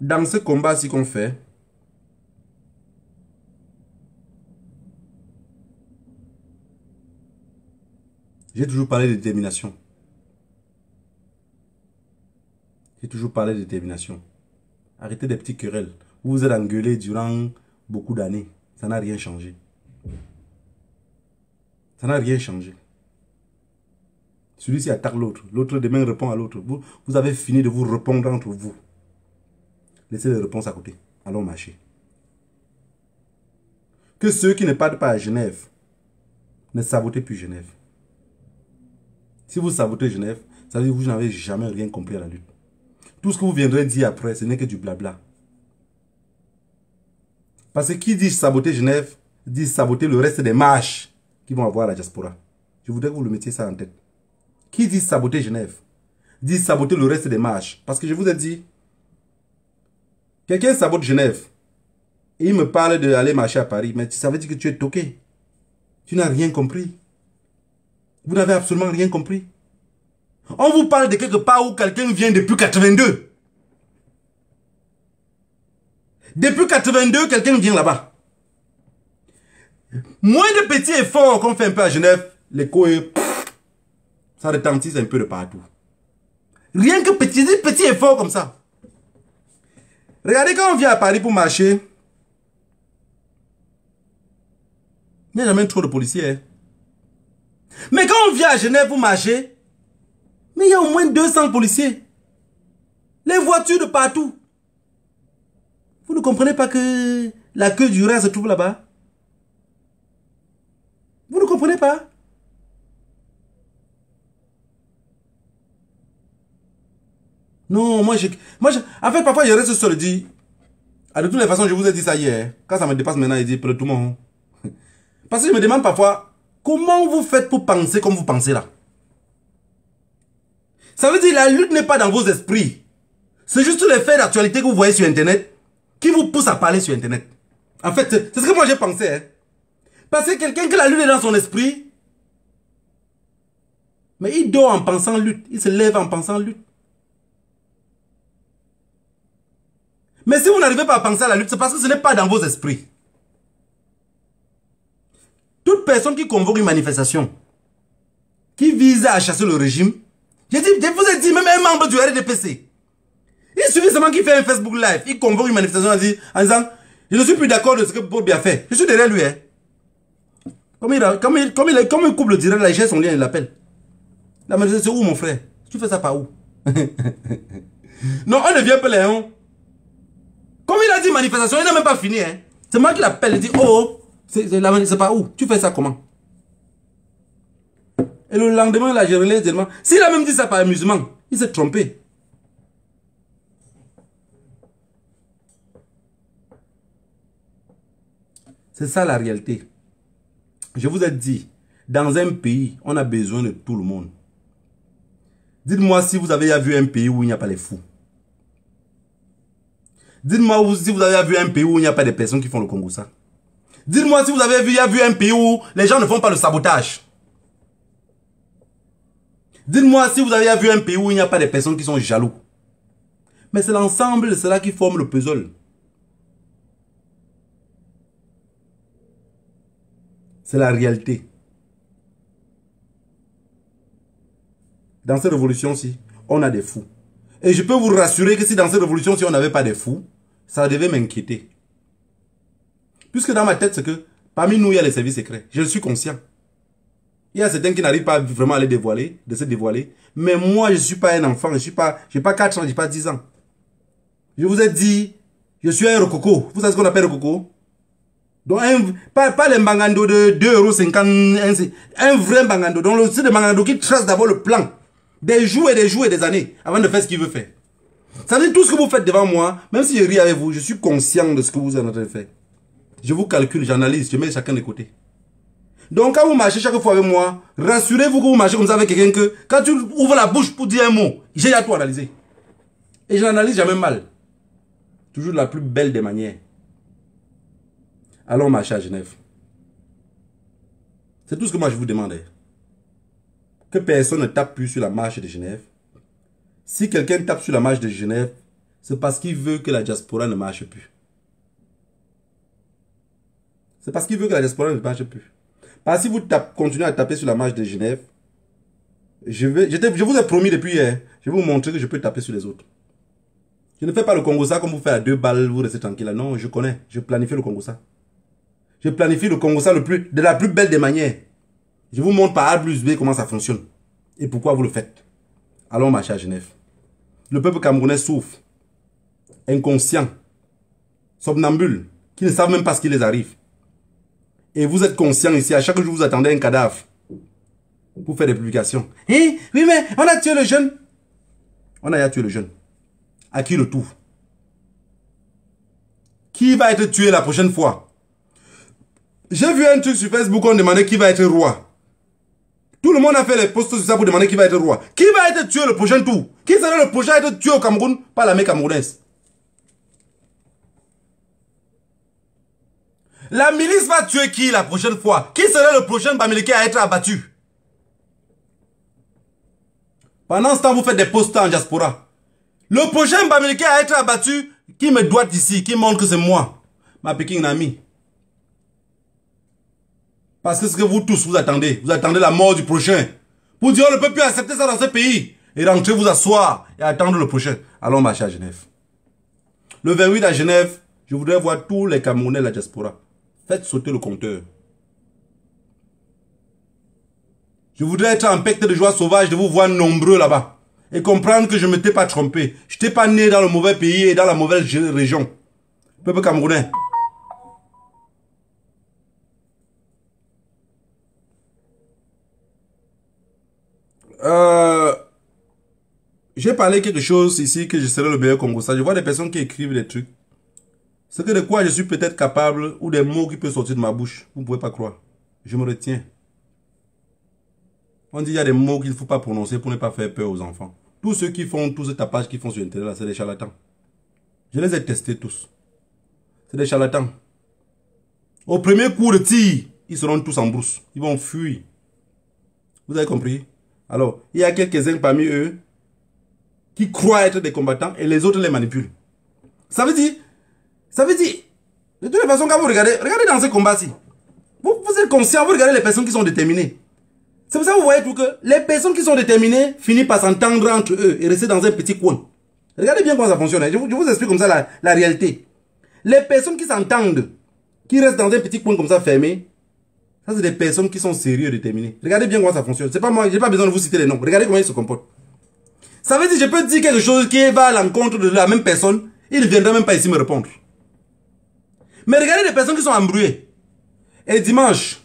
Dans ce combat-ci qu'on fait, j'ai toujours parlé de détermination. J'ai toujours parlé de détermination. Arrêtez des petites querelles. Vous vous êtes engueulé durant beaucoup d'années. Ça n'a rien changé. Ça n'a rien changé. Celui-ci attaque l'autre. L'autre demain répond à l'autre. Vous, vous avez fini de vous répondre entre vous. Laissez les réponses à côté. Allons marcher. Que ceux qui ne partent pas à Genève ne sabotez plus Genève. Si vous sabotez Genève, ça veut dire que vous n'avez jamais rien compris à la lutte. Tout ce que vous viendrez dire après, ce n'est que du blabla. Parce que qui dit saboter Genève, dit saboter le reste des marches vont avoir la diaspora. Je voudrais que vous le mettiez ça en tête. Qui dit saboter Genève Dit saboter le reste des marches. Parce que je vous ai dit, quelqu'un sabote Genève. Et il me parle d'aller marcher à Paris. Mais ça veut dire que tu es toqué. Tu n'as rien compris. Vous n'avez absolument rien compris. On vous parle de quelque part où quelqu'un vient depuis 82. Depuis 82, quelqu'un vient là-bas moins de petits efforts qu'on fait un peu à Genève, les ça retentisse un peu de partout. Rien que petits petit effort comme ça. Regardez quand on vient à Paris pour marcher. Il n'y a jamais trop de policiers. Hein. Mais quand on vient à Genève pour marcher, mais il y a au moins 200 policiers. Les voitures de partout. Vous ne comprenez pas que la queue du reste se trouve là-bas vous ne comprenez pas Non, moi, j'ai... en fait, parfois, je reste seul le dit. Ah, de toutes les façons, je vous ai dit ça hier. Quand ça me dépasse maintenant, il dit pour tout le monde. [laughs] Parce que je me demande parfois, comment vous faites pour penser comme vous pensez là Ça veut dire, la lutte n'est pas dans vos esprits. C'est juste les faits d'actualité que vous voyez sur Internet qui vous pousse à parler sur Internet. En fait, c'est ce que moi j'ai pensé. Hein. Parce que quelqu'un que la lutte est dans son esprit, mais il dort en pensant lutte, il se lève en pensant lutte. Mais si vous n'arrivez pas à penser à la lutte, c'est parce que ce n'est pas dans vos esprits. Toute personne qui convoque une manifestation, qui vise à chasser le régime, je, vous ai dit, même un membre du RDPC, il suffit seulement qu'il fait un Facebook Live, il convoque une manifestation en, disant, je ne suis plus d'accord de ce que Bobby a fait, je suis derrière lui. Hein. Comme il, couple comme il, comme comme direct, là, il son lien, il l'appelle. La manifestation, c'est où, mon frère Tu fais ça par où [laughs] Non, on ne vient pas là, hein. Comme il a dit manifestation, il n'a même pas fini, hein. C'est moi qui l'appelle, il dit, oh, c'est la c'est pas où Tu fais ça comment Et le lendemain, la journée, s'il a même dit ça par amusement, il s'est trompé. C'est ça la réalité. Je vous ai dit, dans un pays, on a besoin de tout le monde. Dites-moi si vous avez vu un pays où il n'y a pas les fous. Dites-moi si vous avez vu un pays où il n'y a pas des personnes qui font le Congo ça. Dites-moi si vous avez vu, vu un pays où les gens ne font pas le sabotage. Dites-moi si vous avez vu un pays où il n'y a pas des personnes qui sont jaloux. Mais c'est l'ensemble de cela qui forme le puzzle. C'est la réalité. Dans cette révolution-ci, on a des fous. Et je peux vous rassurer que si dans cette révolution, ci on n'avait pas des fous, ça devait m'inquiéter. Puisque dans ma tête, c'est que parmi nous, il y a les services secrets. Je suis conscient. Il y a certains qui n'arrivent pas vraiment à les dévoiler, de se dévoiler. Mais moi, je ne suis pas un enfant. Je n'ai pas, pas 4 ans, je n'ai pas 10 ans. Je vous ai dit, je suis un rococo. Vous savez ce qu'on appelle rococo donc, un, pas, pas les de 2,50€, un, un vrai bangando. Donc, le style de qui trace d'abord le plan. Des jours et des jours et des années avant de faire ce qu'il veut faire. Ça veut dire tout ce que vous faites devant moi, même si je ris avec vous, je suis conscient de ce que vous êtes en train de faire. Je vous calcule, j'analyse, je mets chacun de côté. Donc, quand vous marchez chaque fois avec moi, rassurez-vous que vous marchez comme ça avec quelqu'un que, quand tu ouvres la bouche pour dire un mot, j'ai à tout analyser. Et je n'analyse jamais mal. Toujours de la plus belle des manières. Allons marcher à Genève. C'est tout ce que moi je vous demandais. Que personne ne tape plus sur la marche de Genève. Si quelqu'un tape sur la marche de Genève, c'est parce qu'il veut que la diaspora ne marche plus. C'est parce qu'il veut que la diaspora ne marche plus. Parce que si vous continuez à taper sur la marche de Genève, je, vous ai promis depuis hier, je vais vous montrer que je peux taper sur les autres. Je ne fais pas le Congo ça comme vous faites à deux balles, vous restez tranquille. Non, je connais, je planifie le Congo ça. Je planifie le Congo le plus, de la plus belle des manières. Je vous montre par A plus B comment ça fonctionne. Et pourquoi vous le faites. Allons ma chère Genève. Le peuple camerounais souffre. Inconscient. Somnambule. Qui ne savent même pas ce qui les arrive. Et vous êtes conscient ici. À chaque jour, vous attendez un cadavre. Pour faire des publications. Hein? oui, mais on a tué le jeune. On a tué le jeune. À qui le tout Qui va être tué la prochaine fois j'ai vu un truc sur Facebook, on demandait qui va être roi. Tout le monde a fait les posts sur ça pour demander qui va être roi. Qui va être tué le prochain tour Qui serait le prochain à être tué au Cameroun par l'armée camerounaise La milice va tuer qui la prochaine fois Qui serait le prochain Bamileke à être abattu Pendant ce temps, vous faites des posts en diaspora. Le prochain Bamileke à être abattu, qui me doit d'ici qui montre que c'est moi, ma Peking parce que ce que vous tous, vous attendez, vous attendez la mort du prochain. pour dire, on ne peut plus accepter ça dans ce pays. Et rentrez vous asseoir et attendre le prochain. Allons marcher à Genève. Le 28 à Genève, je voudrais voir tous les Camerounais de la diaspora. Faites sauter le compteur. Je voudrais être en pecte de joie sauvage de vous voir nombreux là-bas. Et comprendre que je ne m'étais pas trompé. Je n'étais pas né dans le mauvais pays et dans la mauvaise région. Peuple camerounais, Euh, j'ai parlé quelque chose ici que je serai le meilleur congolais. Ça, je vois des personnes qui écrivent des trucs. Ce que de quoi je suis peut-être capable ou des mots qui peuvent sortir de ma bouche. Vous ne pouvez pas croire. Je me retiens. On dit qu'il y a des mots qu'il ne faut pas prononcer pour ne pas faire peur aux enfants. Tous ceux qui font tous ces tapages qui font sur Internet, c'est des charlatans. Je les ai testés tous. C'est des charlatans. Au premier coup de tir, ils seront tous en brousse. Ils vont fuir. Vous avez compris alors, il y a quelques-uns parmi eux qui croient être des combattants et les autres les manipulent. Ça veut dire, ça veut dire, de toutes les façons, quand vous regardez, regardez dans ce combat-ci, vous, êtes conscient, vous regardez les personnes qui sont déterminées. C'est pour ça que vous voyez tout que les personnes qui sont déterminées finissent par s'entendre entre eux et rester dans un petit coin. Regardez bien comment ça fonctionne. Hein. Je vous, explique comme ça la, la réalité. Les personnes qui s'entendent, qui restent dans un petit coin comme ça fermé, ça, c'est des personnes qui sont sérieuses et déterminées. Regardez bien comment ça fonctionne. C'est pas moi, j'ai pas besoin de vous citer les noms. Regardez comment ils se comportent. Ça veut dire que je peux dire quelque chose qui va à l'encontre de la même personne. ils ne viendra même pas ici me répondre. Mais regardez les personnes qui sont embrouillées. Et dimanche.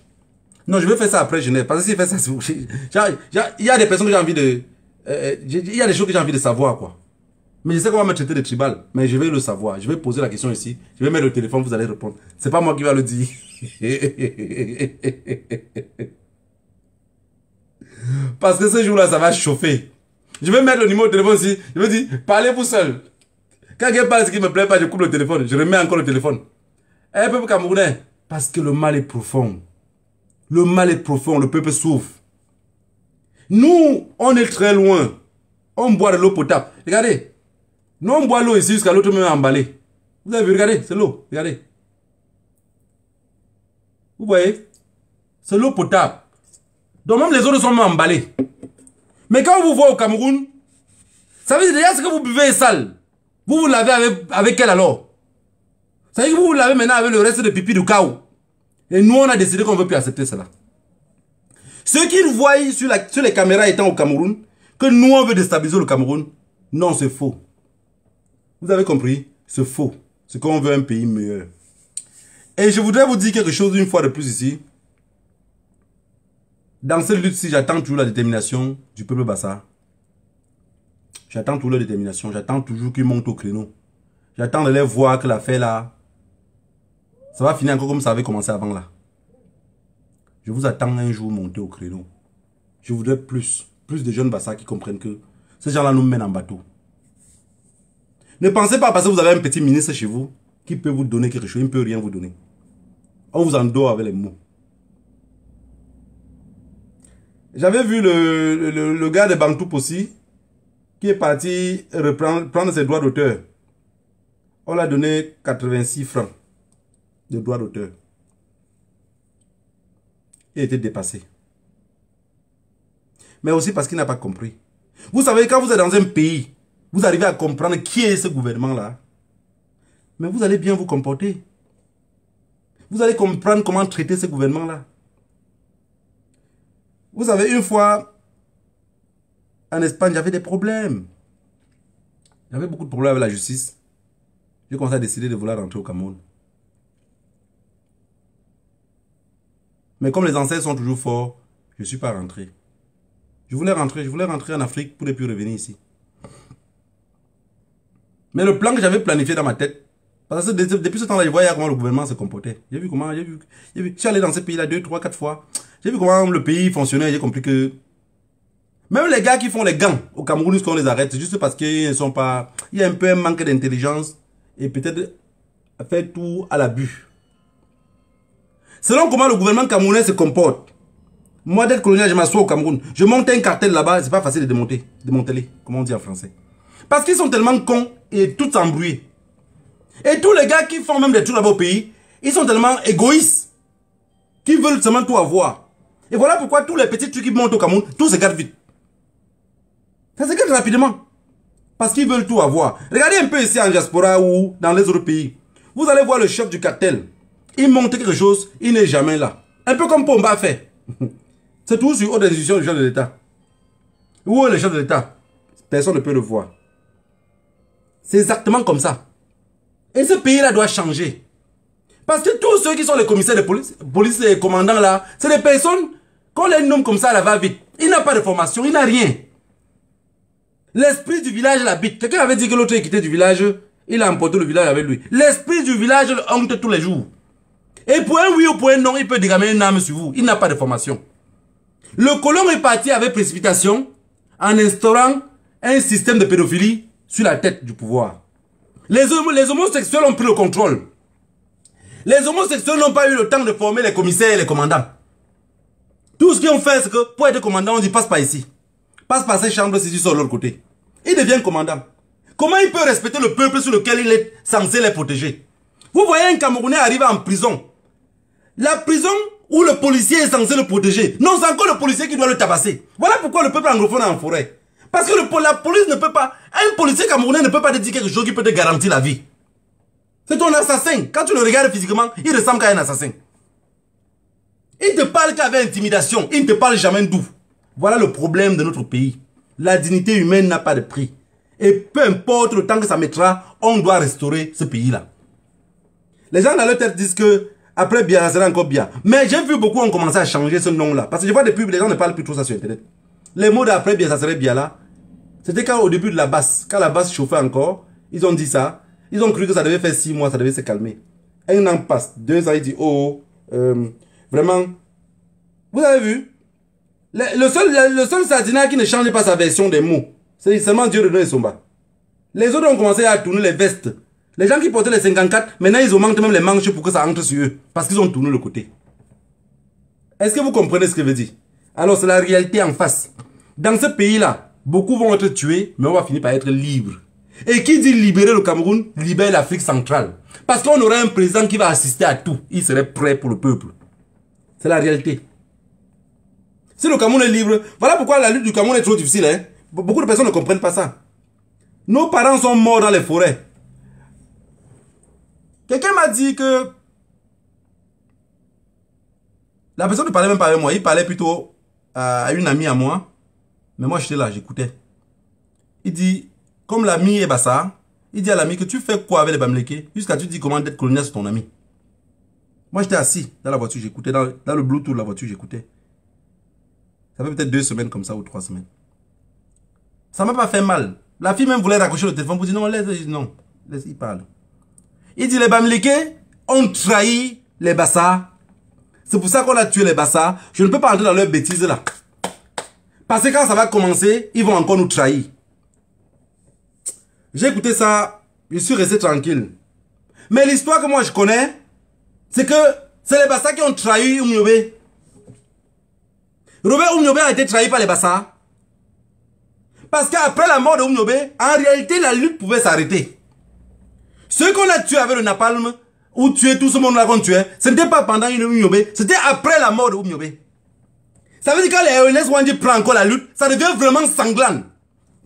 Non, je vais faire ça après Genève. Parce que si je fais ça, [laughs] il y a des personnes que j'ai envie de... Euh, euh, il y a des choses que j'ai envie de savoir, quoi. Mais je sais qu'on va me traiter de tribal. Mais je vais le savoir. Je vais poser la question ici. Je vais mettre le téléphone, vous allez répondre. C'est pas moi qui vais le dire. [laughs] Parce que ce jour-là, ça va chauffer. Je vais mettre le numéro de téléphone ici. Je vais dire, parlez vous seul. Quand quelqu'un parle ce qui me plaît pas, je coupe le téléphone. Je remets encore le téléphone. Eh, peuple camerounais, parce que le mal est profond. Le mal est profond, le peuple souffre. Nous, on est très loin. On boit de l'eau potable. Regardez, non, on boit l'eau ici jusqu'à l'autre même emballée. Vous avez vu, regardez, c'est l'eau, regardez. Vous voyez C'est l'eau potable. Donc même les autres sont même emballés. Mais quand vous voit au Cameroun, ça veut dire déjà ce que vous buvez est sale. Vous vous lavez avec, avec elle alors Ça veut dire que vous vous lavez maintenant avec le reste de pipi du chaos. Et nous, on a décidé qu'on ne veut plus accepter cela. Ceux qui voient sur, la, sur les caméras étant au Cameroun, que nous, on veut déstabiliser le Cameroun, non, c'est faux. Vous avez compris C'est faux. C'est qu'on veut un pays meilleur. Et je voudrais vous dire quelque chose une fois de plus ici. Dans cette lutte-ci, j'attends toujours la détermination du peuple Bassa. J'attends toujours leur détermination. J'attends toujours qu'ils montent au créneau. J'attends de les voir que l'affaire là, ça va finir encore comme ça avait commencé avant là. Je vous attends un jour monter au créneau. Je voudrais plus, plus de jeunes Bassa qui comprennent que ces gens-là nous mènent en bateau. Ne pensez pas parce que vous avez un petit ministre chez vous qui peut vous donner quelque chose. Il ne peut rien vous donner. On vous endort avec les mots. J'avais vu le, gars de Bantoup aussi qui est parti reprendre, prendre ses droits d'auteur. On l'a donné 86 francs de droits d'auteur. Il était dépassé. Mais aussi parce qu'il n'a pas compris. Vous savez, quand vous êtes dans un pays vous arrivez à comprendre qui est ce gouvernement-là. Mais vous allez bien vous comporter. Vous allez comprendre comment traiter ce gouvernement-là. Vous savez, une fois, en Espagne, j'avais des problèmes. J'avais beaucoup de problèmes avec la justice. J'ai commencé à décider de vouloir rentrer au Cameroun. Mais comme les ancêtres sont toujours forts, je ne suis pas rentré. Je voulais rentrer, je voulais rentrer en Afrique pour ne plus revenir ici. Mais le plan que j'avais planifié dans ma tête, parce que depuis ce temps-là, je voyais comment le gouvernement se comportait. J'ai vu comment, j'ai vu, vu, je suis allé dans ce pays-là deux, trois, quatre fois. J'ai vu comment le pays fonctionnait, j'ai compris que même les gars qui font les gants au Cameroun, sont les arrête, juste parce qu'ils ne sont pas, il y a un peu un manque d'intelligence et peut-être faire tout à l'abus. Selon comment le gouvernement camerounais se comporte, moi d'être colonial, je m'assois au Cameroun, je monte un cartel là-bas, c'est pas facile de démonter, démonter les, comment on dit en français. Parce qu'ils sont tellement cons et tout s'embrouille. Et tous les gars qui font même des trucs dans vos pays, ils sont tellement égoïstes qu'ils veulent seulement tout avoir. Et voilà pourquoi tous les petits trucs qui montent au Cameroun, tout se gâte vite. Ça se rapidement. Parce qu'ils veulent tout avoir. Regardez un peu ici en diaspora ou dans les autres pays. Vous allez voir le chef du cartel. Il monte quelque chose, il n'est jamais là. Un peu comme Pomba fait. [laughs] C'est toujours sur haute institution du chef de l'État. Où est le chef de l'État Personne ne peut le voir. C'est exactement comme ça. Et ce pays-là doit changer. Parce que tous ceux qui sont les commissaires de police, police commandants là, c'est des personnes, qu'on les nomme comme ça, là va vite. Il n'a pas de formation, il n'a rien. L'esprit du village l'habite. Quelqu'un avait dit que l'autre est quitté du village, il a emporté le village avec lui. L'esprit du village le honte tous les jours. Et pour un oui ou pour un non, il peut dégamer une arme sur vous. Il n'a pas de formation. Le colon est parti avec précipitation en instaurant un système de pédophilie sur la tête du pouvoir. Les, homosexuels ont pris le contrôle. Les homosexuels n'ont pas eu le temps de former les commissaires et les commandants. Tout ce qu'ils ont fait, c'est que pour être commandant, on dit passe par ici. Passe par ces chambres si sur l'autre côté. Il devient commandant. Comment il peut respecter le peuple sur lequel il est censé les protéger Vous voyez un Camerounais arriver en prison. La prison où le policier est censé le protéger. Non, c'est encore le policier qui doit le tabasser. Voilà pourquoi le peuple anglophone est en forêt. Parce que la police ne peut pas... Un policier camerounais ne peut pas te dire quelque chose qui peut te garantir la vie. C'est ton assassin. Quand tu le regardes physiquement, il ressemble qu'à un assassin. Il te parle qu'avec intimidation. Il ne te parle jamais d'où. Voilà le problème de notre pays. La dignité humaine n'a pas de prix. Et peu importe le temps que ça mettra, on doit restaurer ce pays-là. Les gens dans leur tête disent que après bien, ça sera encore bien. Mais j'ai vu beaucoup ont commencé à changer ce nom-là. Parce que je vois des pubs, les gens ne parlent plus trop ça sur Internet. Les mots d'après, bien, ça serait bien là. C'était quand au début de la basse, quand la basse chauffait encore, ils ont dit ça. Ils ont cru que ça devait faire six mois, ça devait se calmer. Un an passe, deux ans, ils disent, oh, euh, vraiment. Vous avez vu le, seul, le, qui ne changeait pas sa version des mots, c'est seulement Dieu de et Somba. Les autres ont commencé à tourner les vestes. Les gens qui portaient les 54, maintenant ils augmentent même les manches pour que ça entre sur eux. Parce qu'ils ont tourné le côté. Est-ce que vous comprenez ce que je veux dire alors c'est la réalité en face. Dans ce pays-là, beaucoup vont être tués, mais on va finir par être libres. Et qui dit libérer le Cameroun, libère l'Afrique centrale. Parce qu'on aura un président qui va assister à tout. Il serait prêt pour le peuple. C'est la réalité. Si le Cameroun est libre, voilà pourquoi la lutte du Cameroun est trop difficile. Hein. Beaucoup de personnes ne comprennent pas ça. Nos parents sont morts dans les forêts. Quelqu'un m'a dit que la personne ne parlait même pas avec moi, il parlait plutôt à euh, une amie à moi. Mais moi, j'étais là, j'écoutais. Il dit, comme l'ami est ça, il dit à l'ami que tu fais quoi avec les Bamleke Jusqu'à tu dis comment d'être colonel sur ton ami. Moi, j'étais assis dans la voiture, j'écoutais, dans, le Bluetooth de la voiture, j'écoutais. Ça fait peut-être deux semaines comme ça ou trois semaines. Ça m'a pas fait mal. La fille même voulait raccrocher le téléphone pour dire non, laisse, non, laisse, il parle. Il dit les Bamleke ont trahi les Bassa c'est pour ça qu'on a tué les Bassa. Je ne peux pas entrer dans leurs bêtises là. Parce que quand ça va commencer, ils vont encore nous trahir. J'ai écouté ça, je suis resté tranquille. Mais l'histoire que moi je connais, c'est que c'est les Bassa qui ont trahi Oumyobé. Robert a été trahi par les Bassa. Parce qu'après la mort de en réalité, la lutte pouvait s'arrêter. Ceux qu'on a tués avec le napalm, où tuer tout ce monde-là qu'on tuait, ce n'était pas pendant une Oumyobé, c'était après la mort de Ça veut dire que quand les ONS prend encore la lutte, ça devient vraiment sanglant.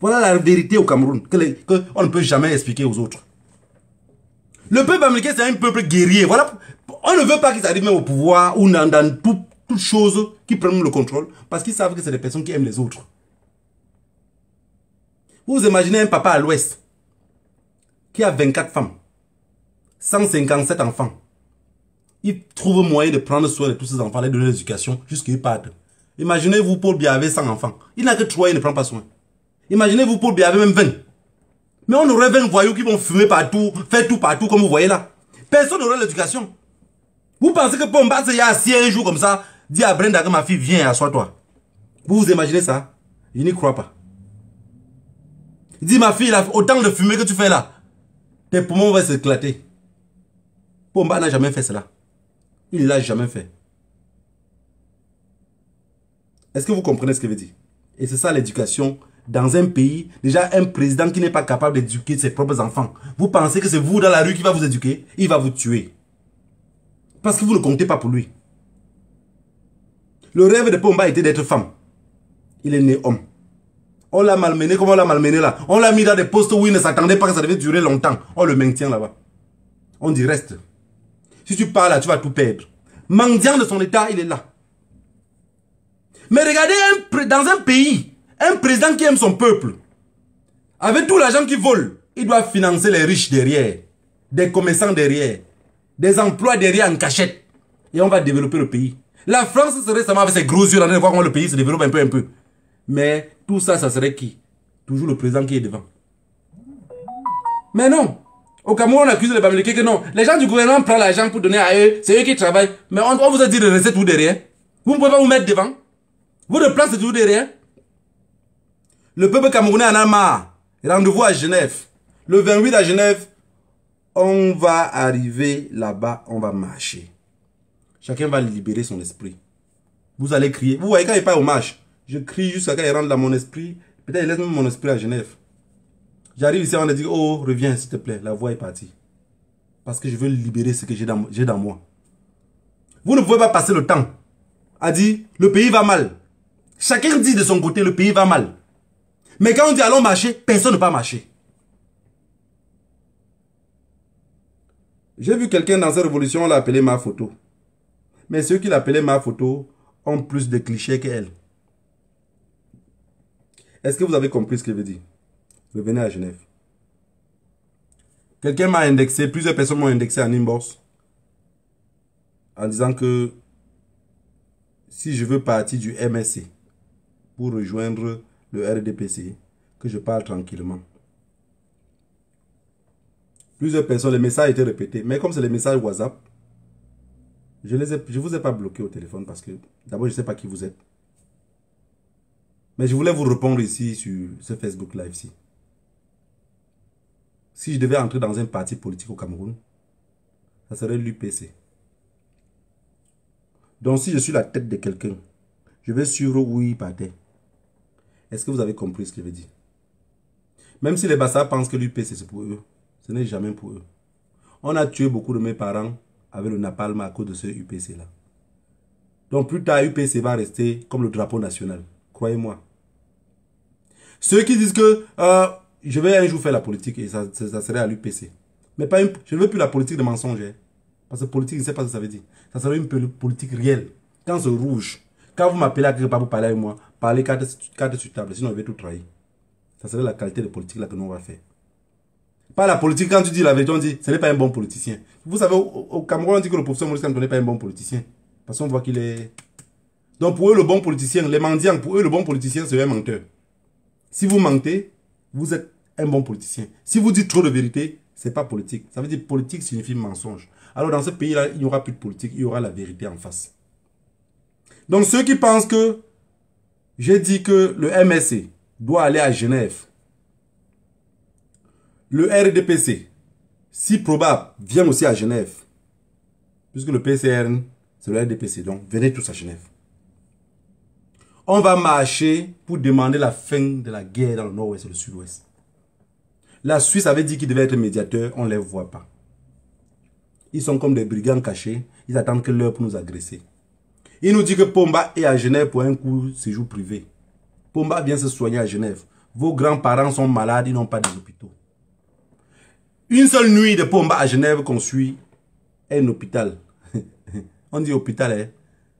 Voilà la vérité au Cameroun, qu'on on ne peut jamais expliquer aux autres. Le peuple américain, c'est un peuple guerrier. Voilà, on ne veut pas qu'ils arrivent au pouvoir ou dans, dans toute chose qui prennent le contrôle, parce qu'ils savent que c'est des personnes qui aiment les autres. Vous imaginez un papa à l'ouest qui a 24 femmes. 157 enfants. Ils trouvent moyen de prendre soin de tous ces enfants, de donner l'éducation jusqu'à qu'ils partent. Imaginez-vous, Paul bien avait 100 enfants. Il n'a que 3, il ne prend pas soin. Imaginez-vous, Paul bien même 20. Mais on aurait 20 voyous qui vont fumer partout, faire tout partout, comme vous voyez là. Personne n'aurait l'éducation. Vous pensez que Pomba, il y a assis un jour comme ça, dit à Brenda que ma fille, viens, assois-toi. Vous vous imaginez ça Je n'y crois pas. Il dit, ma fille, autant de fumée que tu fais là, tes poumons vont s'éclater. Pomba n'a jamais fait cela. Il ne l'a jamais fait. Est-ce que vous comprenez ce que je dire Et c'est ça l'éducation dans un pays. Déjà, un président qui n'est pas capable d'éduquer ses propres enfants. Vous pensez que c'est vous dans la rue qui va vous éduquer Il va vous tuer. Parce que vous ne comptez pas pour lui. Le rêve de Pomba était d'être femme. Il est né homme. On l'a malmené Comment on l'a malmené là. On l'a mis dans des postes où il ne s'attendait pas que ça devait durer longtemps. On le maintient là-bas. On dit reste. Si tu parles là, tu vas tout perdre. Mendiant de son état, il est là. Mais regardez, dans un pays, un président qui aime son peuple, avec tout l'argent qu'il vole, il doit financer les riches derrière, des commerçants derrière, des emplois derrière en cachette. Et on va développer le pays. La France serait seulement avec ses gros yeux en train de voir comment le pays se développe un peu, un peu. Mais tout ça, ça serait qui Toujours le président qui est devant. Mais non au Cameroun, on accuse les Bamileke que non. Les gens du gouvernement prennent l'argent pour donner à eux. C'est eux qui travaillent. Mais on, vous a dit de rester tout derrière. Vous ne pouvez pas vous mettre devant. Vous place tout tout derrière. Le peuple camerounais en a marre. Rendez-vous à Genève. Le 28 à Genève, on va arriver là-bas, on va marcher. Chacun va libérer son esprit. Vous allez crier. Vous voyez, quand il pas hommage. je crie jusqu'à quand il rentre dans mon esprit. Peut-être il laisse mon esprit à Genève. J'arrive ici, on a dit, oh, reviens, s'il te plaît, la voix est partie. Parce que je veux libérer ce que j'ai dans, dans moi. Vous ne pouvez pas passer le temps à dire, le pays va mal. Chacun dit de son côté, le pays va mal. Mais quand on dit, allons marcher, personne ne va marcher. J'ai vu quelqu'un dans cette révolution, on l'a appelé ma photo. Mais ceux qui l'appelaient ma photo ont plus de clichés qu'elle. Est-ce que vous avez compris ce que je veux dire Revenez à Genève. Quelqu'un m'a indexé, plusieurs personnes m'ont indexé en inbox en disant que si je veux partir du MSC pour rejoindre le RDPC, que je parle tranquillement. Plusieurs personnes, les messages étaient répétés. Mais comme c'est les messages WhatsApp, je ne vous ai pas bloqué au téléphone parce que d'abord, je ne sais pas qui vous êtes. Mais je voulais vous répondre ici sur ce Facebook Live-ci. Si je devais entrer dans un parti politique au Cameroun, ça serait l'UPC. Donc si je suis la tête de quelqu'un, je vais sur OUI, il Est-ce que vous avez compris ce que je veux dire Même si les Bassas pensent que l'UPC c'est pour eux, ce n'est jamais pour eux. On a tué beaucoup de mes parents avec le napalm à cause de ce UPC là. Donc plus tard, UPC va rester comme le drapeau national. Croyez-moi. Ceux qui disent que euh, je vais un jour faire la politique et ça, ça serait à l'UPC. Mais pas une, je ne veux plus la politique de mensonges. Hein. Parce que politique, je ne sais pas ce que ça veut dire. Ça serait une politique réelle. Quand c'est rouge, quand vous m'appelez à quelque pour parler avec moi, parlez carte, sur table, sinon je vais tout trahir. Ça serait la qualité de politique là que nous on va faire. Pas la politique, quand tu dis la vérité, on dit, ce n'est pas un bon politicien. Vous savez, au, Cameroun, on dit que le professeur Maurice n'est pas un bon politicien. Parce qu'on voit qu'il est... Donc pour eux, le bon politicien, les mendiants, pour eux, le bon politicien, c'est un menteur. Si vous mentez, vous êtes un bon politicien. Si vous dites trop de vérité, ce n'est pas politique. Ça veut dire politique signifie mensonge. Alors dans ce pays-là, il n'y aura plus de politique, il y aura la vérité en face. Donc ceux qui pensent que j'ai dit que le MSC doit aller à Genève, le RDPC, si probable, vient aussi à Genève, puisque le PCRN, c'est le RDPC, donc venez tous à Genève. On va marcher pour demander la fin de la guerre dans le nord-ouest et le sud-ouest. La Suisse avait dit qu'ils devaient être médiateurs, on ne les voit pas. Ils sont comme des brigands cachés, ils attendent que l'heure pour nous agresser. Il nous dit que Pomba est à Genève pour un court séjour privé. Pomba vient se soigner à Genève. Vos grands-parents sont malades, ils n'ont pas d'hôpitaux. Une seule nuit de Pomba à Genève qu'on est un hôpital. [laughs] on dit hôpital, hein?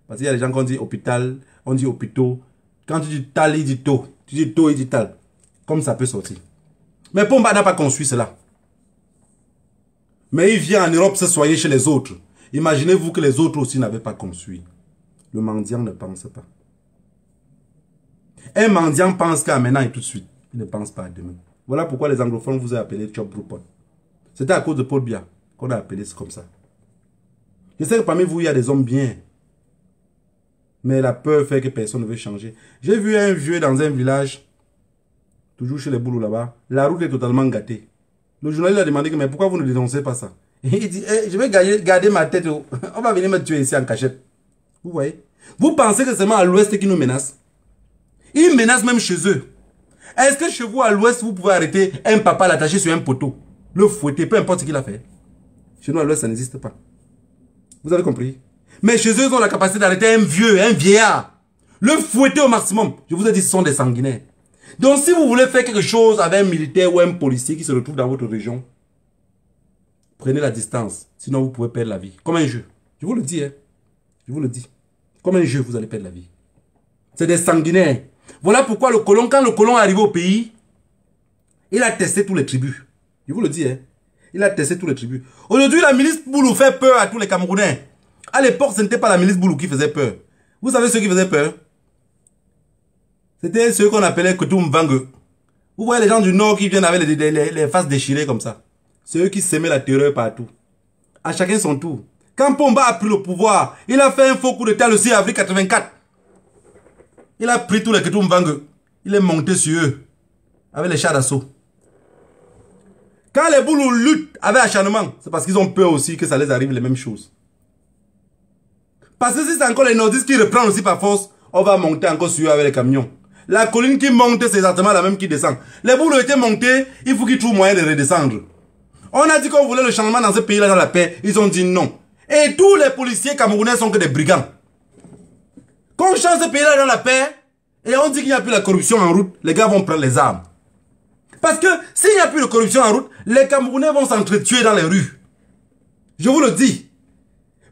Parce qu'il y a des gens qui dit hôpital, on dit hôpitaux. Quand tu dis tal, il dit tôt. Tu dis tôt, il dit tal. Comme ça peut sortir. Mais Pomba n'a pas conçu cela. Mais il vient en Europe se soigner chez les autres. Imaginez-vous que les autres aussi n'avaient pas conçu. Le mendiant ne pense pas. Un mendiant pense qu'à maintenant et tout de suite. Il ne pense pas à demain. Voilà pourquoi les anglophones vous ont appelé Chop Groupon. C'était à cause de Paul Bia qu'on a appelé comme ça. Je sais que parmi vous, il y a des hommes bien. Mais la peur fait que personne ne veut changer. J'ai vu un vieux dans un village toujours chez les boulots là-bas, la route est totalement gâtée. Le journaliste a demandé, mais pourquoi vous ne dénoncez pas ça Il dit, eh, je vais garder, ma tête, oh. [laughs] on va venir me tuer ici en cachette. Vous voyez Vous pensez que c'est seulement à l'ouest qui nous menace Ils menacent même chez eux. Est-ce que chez vous à l'ouest, vous pouvez arrêter un papa l'attacher sur un poteau Le fouetter, peu importe ce qu'il a fait. Chez nous à l'ouest, ça n'existe pas. Vous avez compris Mais chez eux, ils ont la capacité d'arrêter un vieux, un vieillard. Le fouetter au maximum. Je vous ai dit, ce sont des sanguinaires. Donc si vous voulez faire quelque chose avec un militaire ou un policier qui se retrouve dans votre région, prenez la distance. Sinon, vous pouvez perdre la vie. Comme un jeu. Je vous le dis, hein. Je vous le dis. Comme un jeu, vous allez perdre la vie. C'est des sanguinaires. Voilà pourquoi le colon, quand le colon est arrivé au pays, il a testé tous les tribus. Je vous le dis, hein. Il a testé tous les tribus. Aujourd'hui, la milice Boulou fait peur à tous les Camerounais. À l'époque, ce n'était pas la milice Boulou qui faisait peur. Vous savez ce qui faisait peur c'était ceux qu'on appelait Kutum Vangue. Vous voyez les gens du Nord qui viennent avec les, les, faces déchirées comme ça. C'est eux qui semaient la terreur partout. À chacun son tour. Quand Pomba a pris le pouvoir, il a fait un faux coup terre le 6 avril 84. Il a pris tous les Kutum Vangue. Il est monté sur eux. Avec les chars d'assaut. Quand les boulots luttent avec acharnement, c'est parce qu'ils ont peur aussi que ça les arrive les mêmes choses. Parce que si c'est encore les nordistes qui reprennent aussi par force, on va monter encore sur eux avec les camions. La colline qui monte, c'est exactement la même qui descend. Les boules ont été montées, il faut qu'ils trouvent moyen de redescendre. On a dit qu'on voulait le changement dans ce pays-là, dans la paix. Ils ont dit non. Et tous les policiers camerounais sont que des brigands. Quand change ce pays-là dans la paix, et on dit qu'il n'y a plus la corruption en route, les gars vont prendre les armes. Parce que s'il n'y a plus de corruption en route, les Camerounais vont s'entretuer dans les rues. Je vous le dis.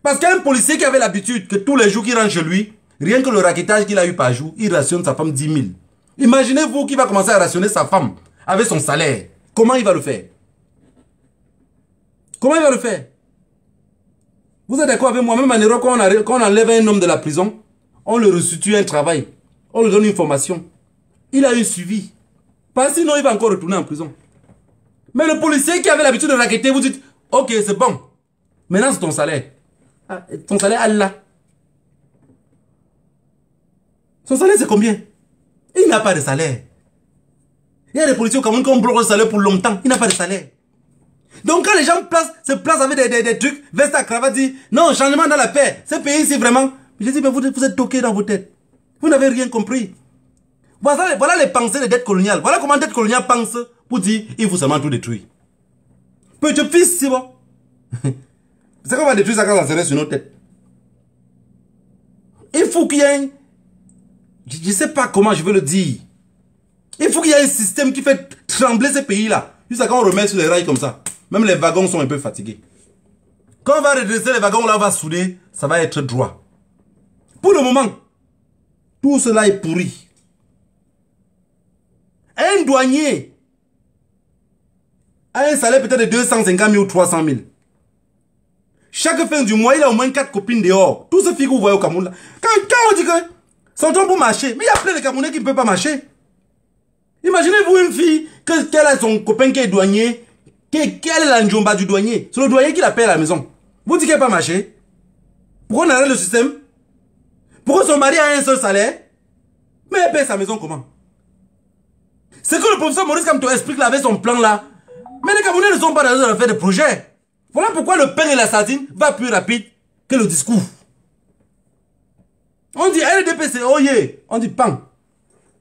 Parce qu'un policier qui avait l'habitude que tous les jours qu'il rentre chez lui, Rien que le raquettage qu'il a eu par jour, il rationne sa femme 10 000. Imaginez-vous qu'il va commencer à rationner sa femme avec son salaire. Comment il va le faire Comment il va le faire Vous êtes d'accord avec moi Même en Europe, quand on, enlève un homme de la prison, on le restitue un travail. On lui donne une formation. Il a eu suivi. Parce que sinon, il va encore retourner en prison. Mais le policier qui avait l'habitude de raqueter, vous dites, ok, c'est bon. Maintenant, c'est ton salaire. Ah, ton salaire, Allah. Son salaire, c'est combien Il n'a pas de salaire. Il y a des policiers au Cameroun qui ont bloqué le salaire pour longtemps. Il n'a pas de salaire. Donc quand les gens se placent avec des, trucs, veste à cravate, dit non, changement dans la paix, ce pays ici vraiment. Je dis, mais vous, êtes toqués dans vos têtes. Vous n'avez rien compris. Voilà, les pensées des dettes coloniales. Voilà comment dette coloniale pense pour dire, il faut seulement tout détruire. Petit fils, [laughs] c'est bon. c'est qu'on va détruire ça quand ça serait sur nos têtes. Il faut qu'il y ait je ne sais pas comment je veux le dire. Il faut qu'il y ait un système qui fait trembler ces pays-là. Jusqu'à quand on remet sur les rails comme ça. Même les wagons sont un peu fatigués. Quand on va redresser les wagons, là, on va souder, ça va être droit. Pour le moment, tout cela est pourri. Un douanier a un salaire peut-être de 250 000 ou 300 000. Chaque fin du mois, il a au moins 4 copines dehors. Tous ces filles vous voyez au Cameroun, là. quand on dit que temps pour marcher. Mais il y a plein de Camerounais qui ne peuvent pas marcher. Imaginez-vous une fille, que, a a son copain qui est douanier, que, la l'anjomba du douanier C'est le douanier qui la paie à la maison. Vous dites qu'elle peut pas marcher. Pourquoi on arrête le système Pourquoi son mari a un seul salaire Mais elle paie sa maison comment C'est que le professeur Maurice Camto explique avec son plan là. Mais les Camerounais ne sont pas dans le faire de projets. Voilà pourquoi le pain et la sardine va plus rapide que le discours. On dit LDPC, c'est Oye. Oh On dit pan.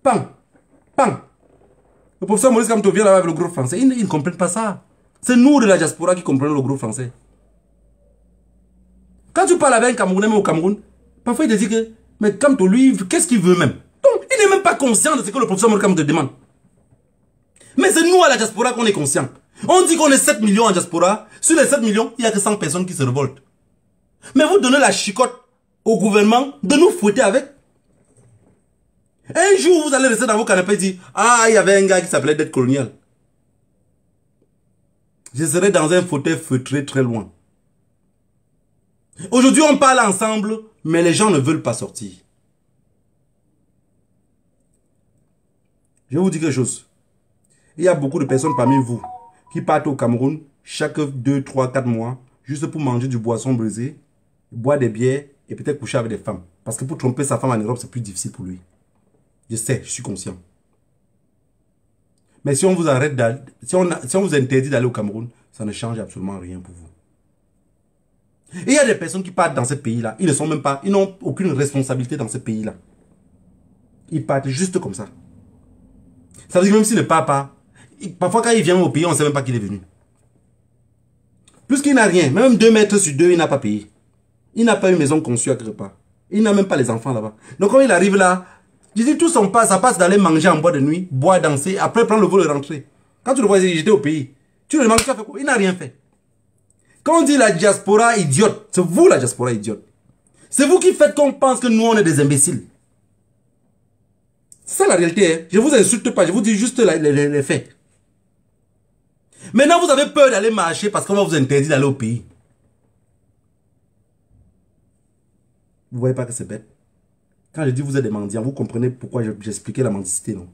Pan. Pan. Le professeur Maurice Kamto vient là avec le groupe français. Ils, ne comprennent pas ça. C'est nous de la diaspora qui comprenons le groupe français. Quand tu parles avec un Camerounais au Cameroun, parfois il te dit que, mais Kamto, lui, qu'est-ce qu'il veut même Donc, il n'est même pas conscient de ce que le professeur Maurice Kamto demande. Mais c'est nous à la diaspora qu'on est conscient. On dit qu'on est 7 millions en diaspora. Sur les 7 millions, il n'y a que 100 personnes qui se révoltent. Mais vous donnez la chicotte au gouvernement de nous fouetter avec. Un jour, vous allez rester dans vos canapés et dire, ah, il y avait un gars qui s'appelait D'être colonial. Je serai dans un fauteuil feutré très loin. Aujourd'hui, on parle ensemble, mais les gens ne veulent pas sortir. Je vous dis quelque chose. Il y a beaucoup de personnes parmi vous qui partent au Cameroun chaque 2, 3, 4 mois juste pour manger du boisson brisé, boire des bières et peut-être coucher avec des femmes. Parce que pour tromper sa femme en Europe, c'est plus difficile pour lui. Je sais, je suis conscient. Mais si on vous arrête, si on, si on vous interdit d'aller au Cameroun, ça ne change absolument rien pour vous. Et il y a des personnes qui partent dans ce pays-là. Ils ne sont même pas, ils n'ont aucune responsabilité dans ce pays-là. Ils partent juste comme ça. Ça veut dire que même ne le pas, parfois quand il vient au pays, on ne sait même pas qu'il est venu. Plus qu'il n'a rien, même 2 mètres sur deux, il n'a pas payé. Il n'a pas une maison conçue à part. Il n'a même pas les enfants là-bas. Donc quand il arrive là, je dis tout son pas, ça passe d'aller manger en bois de nuit, boire, danser, après prendre le vol et rentrer. Quand tu le vois, j'étais au pays. Tu le demandes, fait quoi Il n'a rien fait. Quand on dit la diaspora idiote, c'est vous la diaspora idiote. C'est vous qui faites qu'on pense que nous, on est des imbéciles. C'est ça la réalité. Hein. Je ne vous insulte pas, je vous dis juste les faits. Maintenant, vous avez peur d'aller marcher parce qu'on va vous interdire d'aller au pays. Vous voyez pas que c'est bête Quand je dis vous êtes des mendiants, vous comprenez pourquoi j'expliquais la mendicité, non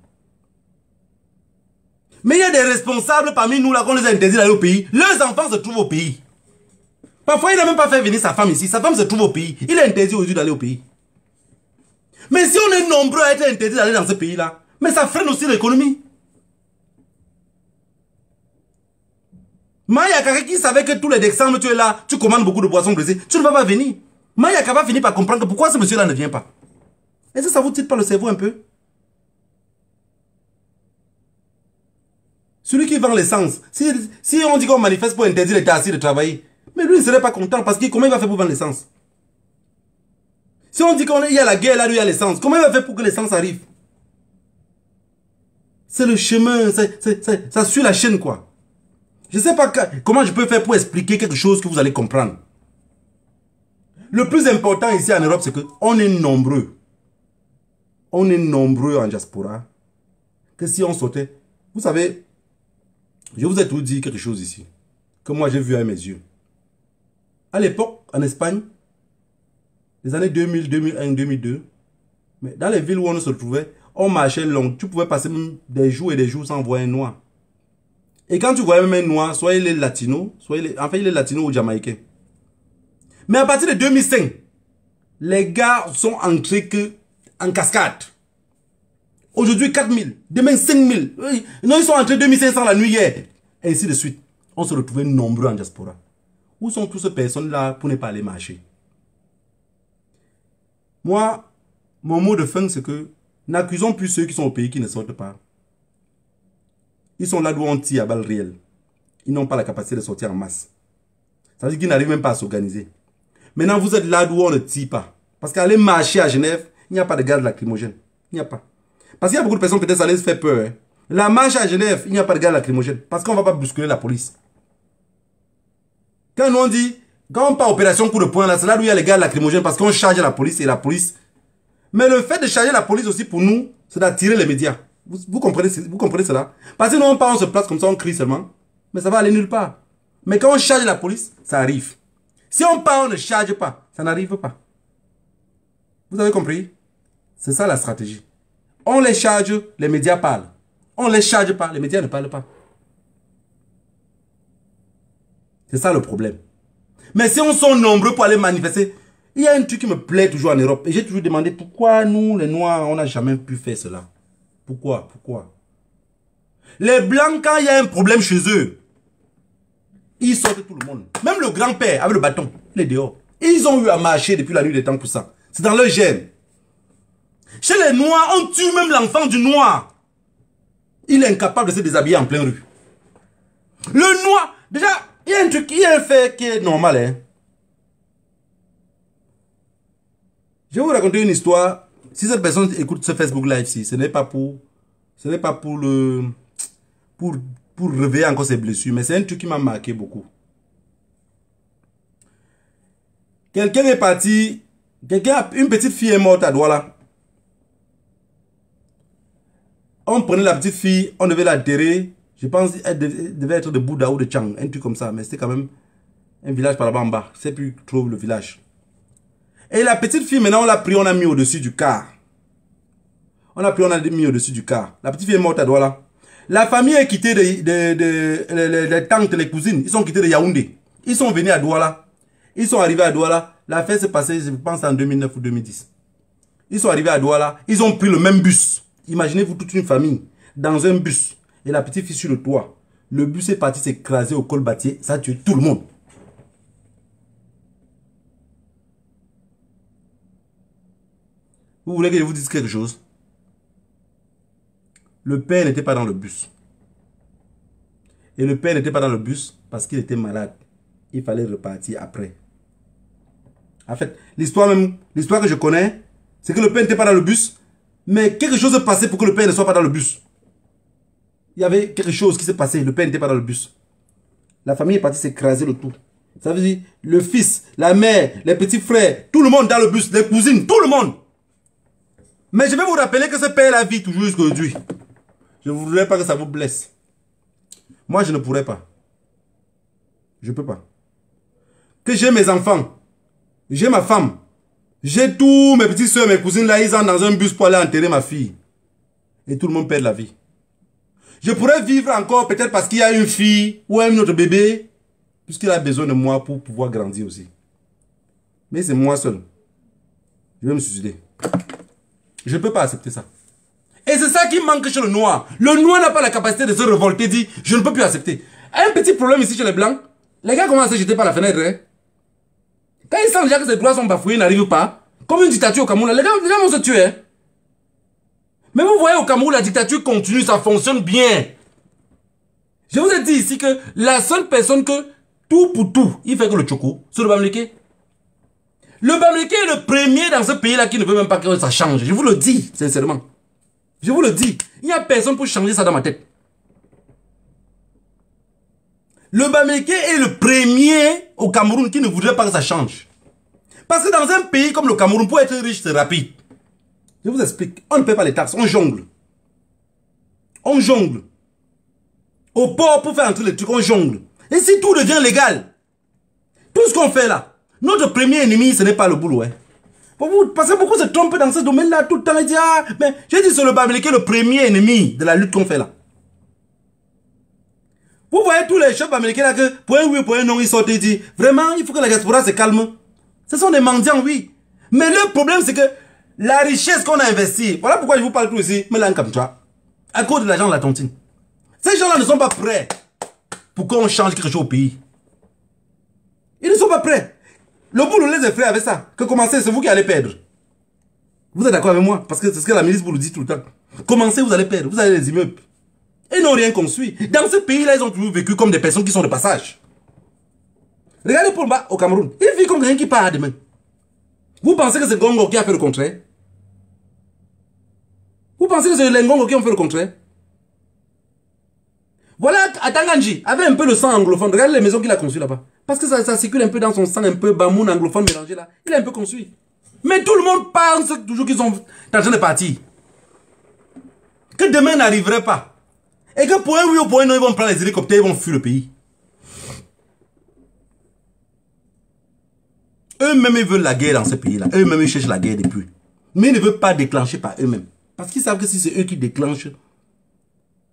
Mais il y a des responsables parmi nous là qu'on les a interdits d'aller au pays. Leurs enfants se trouvent au pays. Parfois, il n'a même pas fait venir sa femme ici. Sa femme se trouve au pays. Il est interdit aujourd'hui d'aller au pays. Mais si on est nombreux à être interdits d'aller dans ce pays-là, mais ça freine aussi l'économie. Mais il y a quelqu'un qui savait que tous les décembre, tu es là, tu commandes beaucoup de boissons brisées, tu ne vas pas venir. Mayaka va finir par comprendre pourquoi ce monsieur-là ne vient pas. Est-ce que ça vous tire pas le cerveau un peu Celui qui vend l'essence, si, on dit qu'on manifeste pour interdire les taxis de travailler, mais lui, il ne serait pas content parce que comment il va faire pour vendre l'essence Si on dit qu'il y a la guerre, là, lui, il y a l'essence, comment il va faire pour que l'essence arrive C'est le chemin, ça suit la chaîne, quoi. Je ne sais pas comment je peux faire pour expliquer quelque chose que vous allez comprendre. Le plus important ici en Europe, c'est qu'on est nombreux. On est nombreux en diaspora. Que si on sautait... Vous savez, je vous ai tout dit quelque chose ici. Que moi, j'ai vu à mes yeux. À l'époque, en Espagne, les années 2000, 2001, 2002, mais dans les villes où on se trouvait, on marchait long. Tu pouvais passer même des jours et des jours sans voir un noir. Et quand tu voyais même un noir, soit il est latino, soit il est, en fait il est latino ou jamaïcain. Mais à partir de 2005, les gars sont entrés que en cascade. Aujourd'hui, 4000. Demain, 5000. 000. Non, ils sont entrés 2500 la nuit hier. Et ainsi de suite. On se retrouvait nombreux en diaspora. Où sont toutes ces personnes-là pour ne pas aller marcher Moi, mon mot de fin, c'est que n'accusons plus ceux qui sont au pays qui ne sortent pas. Ils sont là d'où on tire à balles réelles. Ils n'ont pas la capacité de sortir en masse. Ça veut dire qu'ils n'arrivent même pas à s'organiser. Maintenant, vous êtes là où on ne tire pas. Parce qu'aller marcher à Genève, il n'y a pas de garde lacrymogène. Il n'y a pas. Parce qu'il y a beaucoup de personnes, peut-être, ça les fait peur. Hein. La marche à Genève, il n'y a pas de gaz lacrymogène. Parce qu'on ne va pas bousculer la police. Quand nous on dit, quand on parle opération coup de poing, là, c'est là où il y a les gaz lacrymogènes parce qu'on charge la police et la police. Mais le fait de charger la police aussi pour nous, c'est d'attirer les médias. Vous, comprenez, vous comprenez cela Parce que nous, on part, on se place comme ça, on crie seulement. Mais ça va aller nulle part. Mais quand on charge la police, ça arrive. Si on parle, on ne charge pas. Ça n'arrive pas. Vous avez compris C'est ça la stratégie. On les charge, les médias parlent. On les charge pas, les médias ne parlent pas. C'est ça le problème. Mais si on sont nombreux pour aller manifester, il y a un truc qui me plaît toujours en Europe. Et j'ai toujours demandé pourquoi nous, les Noirs, on n'a jamais pu faire cela. Pourquoi Pourquoi Les Blancs, quand il y a un problème chez eux, ils sortent tout le monde. Même le grand-père avec le bâton, les est dehors. Ils ont eu à marcher depuis la nuit des temps pour ça. C'est dans leur gène. Chez les Noirs, on tue même l'enfant du Noir. Il est incapable de se déshabiller en pleine rue. Le Noir, déjà, il y a un truc, il y a un fait qui est normal. Hein. Je vais vous raconter une histoire. Si cette personne écoute ce Facebook live si, ce n'est pas pour... Ce n'est pas pour le... Pour pour réveiller encore ses blessures. Mais c'est un truc qui m'a marqué beaucoup. Quelqu'un est parti, quelqu'un, une petite fille est morte à Douala. On prenait la petite fille, on devait la terrer. Je pense qu'elle devait être de Bouddha ou de Chang, un truc comme ça. Mais c'était quand même un village par là-bas en bas. C'est plus trop le village. Et la petite fille, maintenant, on l'a pris, on l'a mis au-dessus du car. On l'a pris, on l'a mis au-dessus du car. La petite fille est morte à Douala. La famille est quittée les de, de, tantes, les cousines. Ils sont quittés de Yaoundé. Ils sont venus à Douala. Ils sont arrivés à Douala. L'affaire s'est passée, je pense, en 2009 ou 2010. Ils sont arrivés à Douala. Ils ont pris le même bus. Imaginez-vous toute une famille dans un bus. Et la petite fille sur le toit. Le bus est parti s'écraser au col bâtier. Ça tue tout le monde. Vous voulez que je vous dise quelque chose le père n'était pas dans le bus. Et le père n'était pas dans le bus parce qu'il était malade. Il fallait repartir après. En fait, l'histoire même, l'histoire que je connais, c'est que le père n'était pas dans le bus, mais quelque chose s'est passé pour que le père ne soit pas dans le bus. Il y avait quelque chose qui s'est passé, le père n'était pas dans le bus. La famille est partie s'écraser le tout. Ça veut dire le fils, la mère, les petits frères, tout le monde dans le bus, les cousines, tout le monde. Mais je vais vous rappeler que ce père la vit toujours jusqu'aujourd'hui. Je ne voudrais pas que ça vous blesse. Moi, je ne pourrais pas. Je ne peux pas. Que j'ai mes enfants. J'ai ma femme. J'ai tous mes petits soeurs, mes cousines là, ils sont dans un bus pour aller enterrer ma fille. Et tout le monde perd la vie. Je pourrais vivre encore peut-être parce qu'il y a une fille ou un autre bébé, puisqu'il a besoin de moi pour pouvoir grandir aussi. Mais c'est moi seul. Je vais me suicider. Je ne peux pas accepter ça. Et c'est ça qui manque chez le noir. Le noir n'a pas la capacité de se révolter, dit je ne peux plus accepter. Un petit problème ici chez les blancs, les gars commencent à se jeter par la fenêtre. Hein. Quand ils sentent déjà que ces droits sont bafoués, n'arrivent pas, comme une dictature au Cameroun, les gars, gens vont se tuer. Hein. Mais vous voyez, au Cameroun, la dictature continue, ça fonctionne bien. Je vous ai dit ici que la seule personne que tout pour tout, il fait que le choco, c'est le Bamleke. Le Bamleke est le premier dans ce pays-là qui ne veut même pas que ça change. Je vous le dis, sincèrement. Je vous le dis, il n'y a personne pour changer ça dans ma tête. Le Baméké est le premier au Cameroun qui ne voudrait pas que ça change. Parce que dans un pays comme le Cameroun, pour être riche, c'est rapide. Je vous explique. On ne paie pas les taxes, on jongle. On jongle. Au port, pour faire entrer les trucs, on jongle. Et si tout devient légal, tout ce qu'on fait là, notre premier ennemi, ce n'est pas le boulot. Hein. Vous que beaucoup se trompent dans ce domaine-là tout le temps et dire, ah, mais j'ai dit c'est le Babylé le premier ennemi de la lutte qu'on fait là. Vous voyez tous les chefs américains là que pour un oui, pour un non, ils sortent et disent vraiment, il faut que la diaspora se calme. Ce sont des mendiants, oui. Mais le problème, c'est que la richesse qu'on a investie, voilà pourquoi je vous parle tout ici, mais là, comme toi, à cause de l'argent de la tontine. Ces gens-là ne sont pas prêts pour qu'on change quelque chose au pays. Ils ne sont pas prêts. Le boulot, les avec ça. Que commencez, c'est vous qui allez perdre. Vous êtes d'accord avec moi Parce que c'est ce que la ministre vous le dit tout le temps. Commencez, vous allez perdre. Vous allez les immeubles. Ils n'ont rien construit. Dans ce pays-là, ils ont toujours vécu comme des personnes qui sont de passage. Regardez bas au Cameroun. Il vit comme quelqu'un qui part demain. Vous pensez que c'est Gongo qui a fait le contraire Vous pensez que c'est les qui a fait le contraire Voilà à Tanganji, avait un peu le sang anglophone. Regardez les maisons qu'il a construites là-bas. Parce que ça, circule un peu dans son sang, un peu bamoun anglophone mélangé là. Il est un peu construit. Mais tout le monde pense toujours qu'ils sont en train de partir. Que demain n'arriverait pas. Et que pour un oui ou pour un non, ils vont prendre les hélicoptères, ils vont fuir le pays. Eux-mêmes, ils veulent la guerre dans ce pays-là. Eux-mêmes, ils cherchent la guerre depuis. Mais ils ne veulent pas déclencher par eux-mêmes. Parce qu'ils savent que si c'est eux qui déclenchent,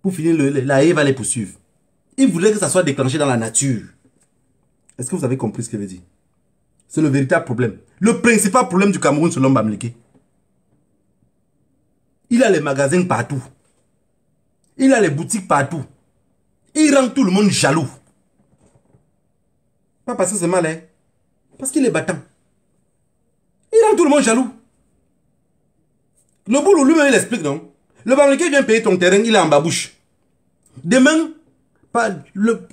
pour finir, la haie va les poursuivre. Ils voulaient que ça soit déclenché dans la nature. Est-ce que vous avez compris ce que je veux dire C'est le véritable problème. Le principal problème du Cameroun, selon Bamliki. Il a les magasins partout. Il a les boutiques partout. Il rend tout le monde jaloux. Pas parce que c'est mal, Parce qu'il est battant. Il rend tout le monde jaloux. Le boulot lui-même, il explique, non Le Bamileke vient payer ton terrain, il est en babouche. Demain, pas le... [laughs]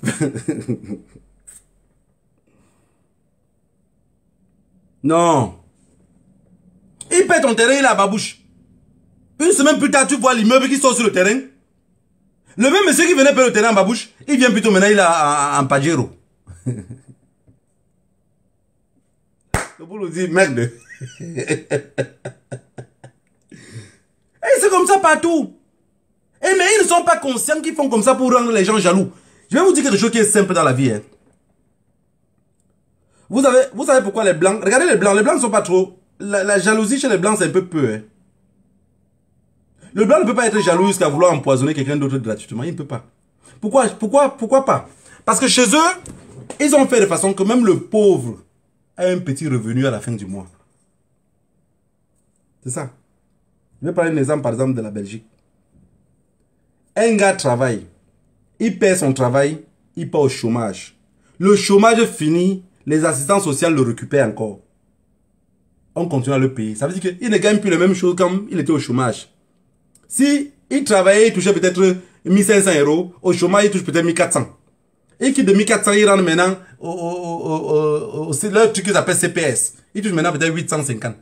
Non. Il pète ton terrain, il a babouche. Une semaine plus tard, tu vois l'immeuble qui sort sur le terrain. Le même monsieur qui venait perdre le terrain en babouche, il vient plutôt maintenant, il a un Pajero. [laughs] le boulot dit merde. [laughs] Et eh, c'est comme ça partout. Et eh, mais ils ne sont pas conscients qu'ils font comme ça pour rendre les gens jaloux. Je vais vous dire quelque chose qui est simple dans la vie. Hein. Vous savez, vous savez pourquoi les blancs... Regardez les blancs, les blancs ne sont pas trop... La, jalousie chez les blancs, c'est un peu peu. Hein. Le blanc ne peut pas être jaloux jusqu'à vouloir empoisonner quelqu'un d'autre gratuitement. Il ne peut pas. Pourquoi, pourquoi, pourquoi pas Parce que chez eux, ils ont fait de façon que même le pauvre a un petit revenu à la fin du mois. C'est ça. Je vais parler un exemple, par exemple, de la Belgique. Un gars travaille. Il perd son travail. Il part au chômage. Le chômage fini. Les assistants sociaux le récupèrent encore. On continue à le payer. Ça veut dire qu'il ne gagne plus la même chose quand il était au chômage. Si il travaillait, il touchait peut-être 1500 euros. Au chômage, il touche peut-être 1400. Et qui de 1400, il rentre maintenant au, au, leur truc qu'ils appellent CPS. Il touche maintenant peut-être 850.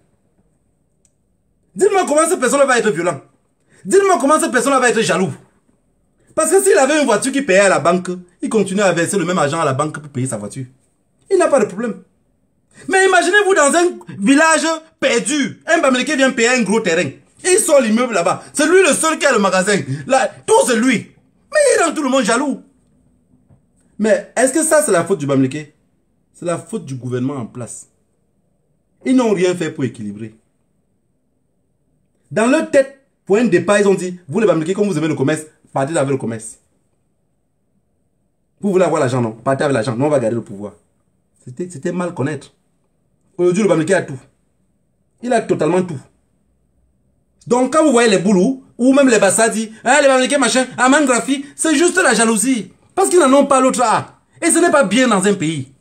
Dites-moi comment cette personne va être violente. Dites-moi comment cette personne va être jaloux. Parce que s'il avait une voiture qui payait à la banque, il continuait à verser le même argent à la banque pour payer sa voiture. Il n'a pas de problème. Mais imaginez-vous dans un village perdu, un Bamileke vient payer un gros terrain. Il sort l'immeuble là-bas. C'est lui le seul qui a le magasin. Là, tout c'est lui. Mais il rend tout le monde jaloux. Mais est-ce que ça, c'est la faute du Bamileke C'est la faute du gouvernement en place. Ils n'ont rien fait pour équilibrer. Dans leur tête, pour un départ, ils ont dit, vous les Bamileke, comme vous aimez le commerce, partez avec le commerce. Vous voulez avoir l'argent, non Partez avec l'argent, nous on va garder le pouvoir. C'était mal connaître. Aujourd'hui, le banquier a tout. Il a totalement tout. Donc, quand vous voyez les boulous, ou même les Bassadi, Ah, les Bamileke, machin, Aman graphie, c'est juste la jalousie. Parce qu'ils n'en ont pas l'autre A. Et ce n'est pas bien dans un pays.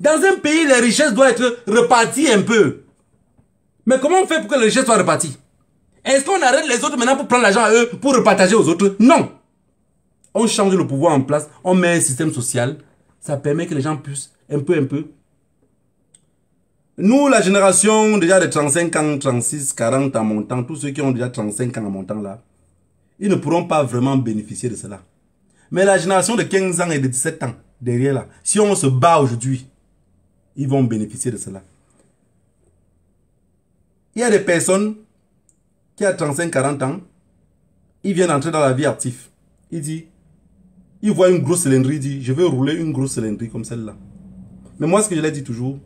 Dans un pays, les richesses doivent être reparties un peu. Mais comment on fait pour que les richesses soient reparties Est-ce qu'on arrête les autres maintenant pour prendre l'argent à eux, pour repartager aux autres Non On change le pouvoir en place, on met un système social, ça permet que les gens puissent un peu, un peu. Nous, la génération déjà de 35 ans, 36, 40 en montant, tous ceux qui ont déjà 35 ans en montant là, ils ne pourront pas vraiment bénéficier de cela. Mais la génération de 15 ans et de 17 ans, derrière là, si on se bat aujourd'hui, ils vont bénéficier de cela. Il y a des personnes qui à 35, 40 ans, ils viennent entrer dans la vie active. Ils disent, il voit une grosse cylindrée, ils dit, je veux rouler une grosse cylindrée comme celle-là. Mais moi, ce que je l'ai dis toujours,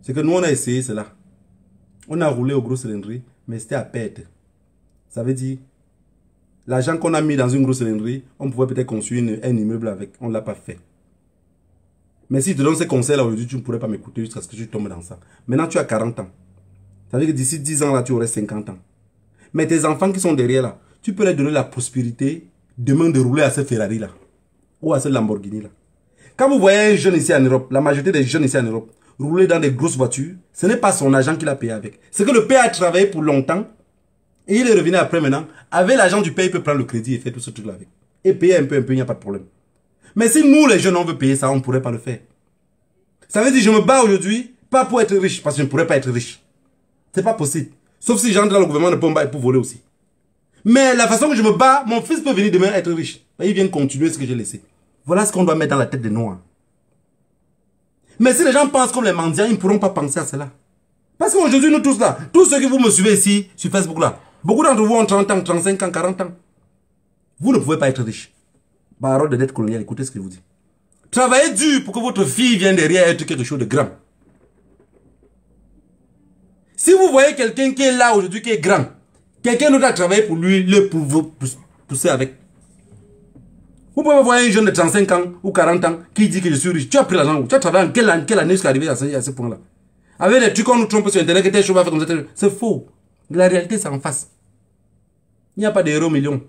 c'est que nous, on a essayé cela. On a roulé au gros cylindrée, mais c'était à perte. Ça veut dire, l'argent qu'on a mis dans une grosse cylindrée, on pouvait peut-être construire un immeuble avec. On ne l'a pas fait. Mais si je te donne ces conseils-là aujourd'hui, tu ne pourrais pas m'écouter jusqu'à ce que tu tombes dans ça. Maintenant, tu as 40 ans. Ça veut dire que d'ici 10 ans, là, tu aurais 50 ans. Mais tes enfants qui sont derrière, là, tu peux leur donner la prospérité demain de rouler à ce Ferrari-là ou à ce Lamborghini-là. Quand vous voyez un jeune ici en Europe, la majorité des jeunes ici en Europe, rouler dans des grosses voitures, ce n'est pas son agent qu'il a payé avec. C'est que le père a travaillé pour longtemps et il est revenu après maintenant. Avec l'argent du père, il peut prendre le crédit et faire tout ce truc-là avec. Et payer un peu, un peu, il n'y a pas de problème. Mais si nous, les jeunes, on veut payer ça, on ne pourrait pas le faire. Ça veut dire, je me bats aujourd'hui, pas pour être riche, parce que je ne pourrais pas être riche. C'est pas possible. Sauf si j'entre le gouvernement de Pomba et pour voler aussi. Mais la façon que je me bats, mon fils peut venir demain être riche. Ben, il vient continuer ce que j'ai laissé. Voilà ce qu'on doit mettre dans la tête des Noirs. Hein. Mais si les gens pensent comme les mendiants, ils ne pourront pas penser à cela. Parce qu'aujourd'hui, nous tous là, tous ceux qui vous me suivez ici, sur Facebook là, beaucoup d'entre vous ont 30 ans, 35 ans, 40 ans. Vous ne pouvez pas être riche. Parole de dette coloniale, écoutez ce que je vous dis. Travaillez dur pour que votre fille vienne derrière être quelque chose de grand. Si vous voyez quelqu'un qui est là aujourd'hui, qui est grand, quelqu'un d'autre a travaillé pour lui, le pousser avec. Vous pouvez voir un jeune de 35 ans ou 40 ans qui dit que je suis riche. Tu as pris l'argent Tu as travaillé en quelle année, quelle année est arrivé à ce, point-là Avec les trucs qu'on nous trompe sur Internet, que tes es vont comme ça, c'est faux. La réalité, c'est en face. Il n'y a pas d'héros millions.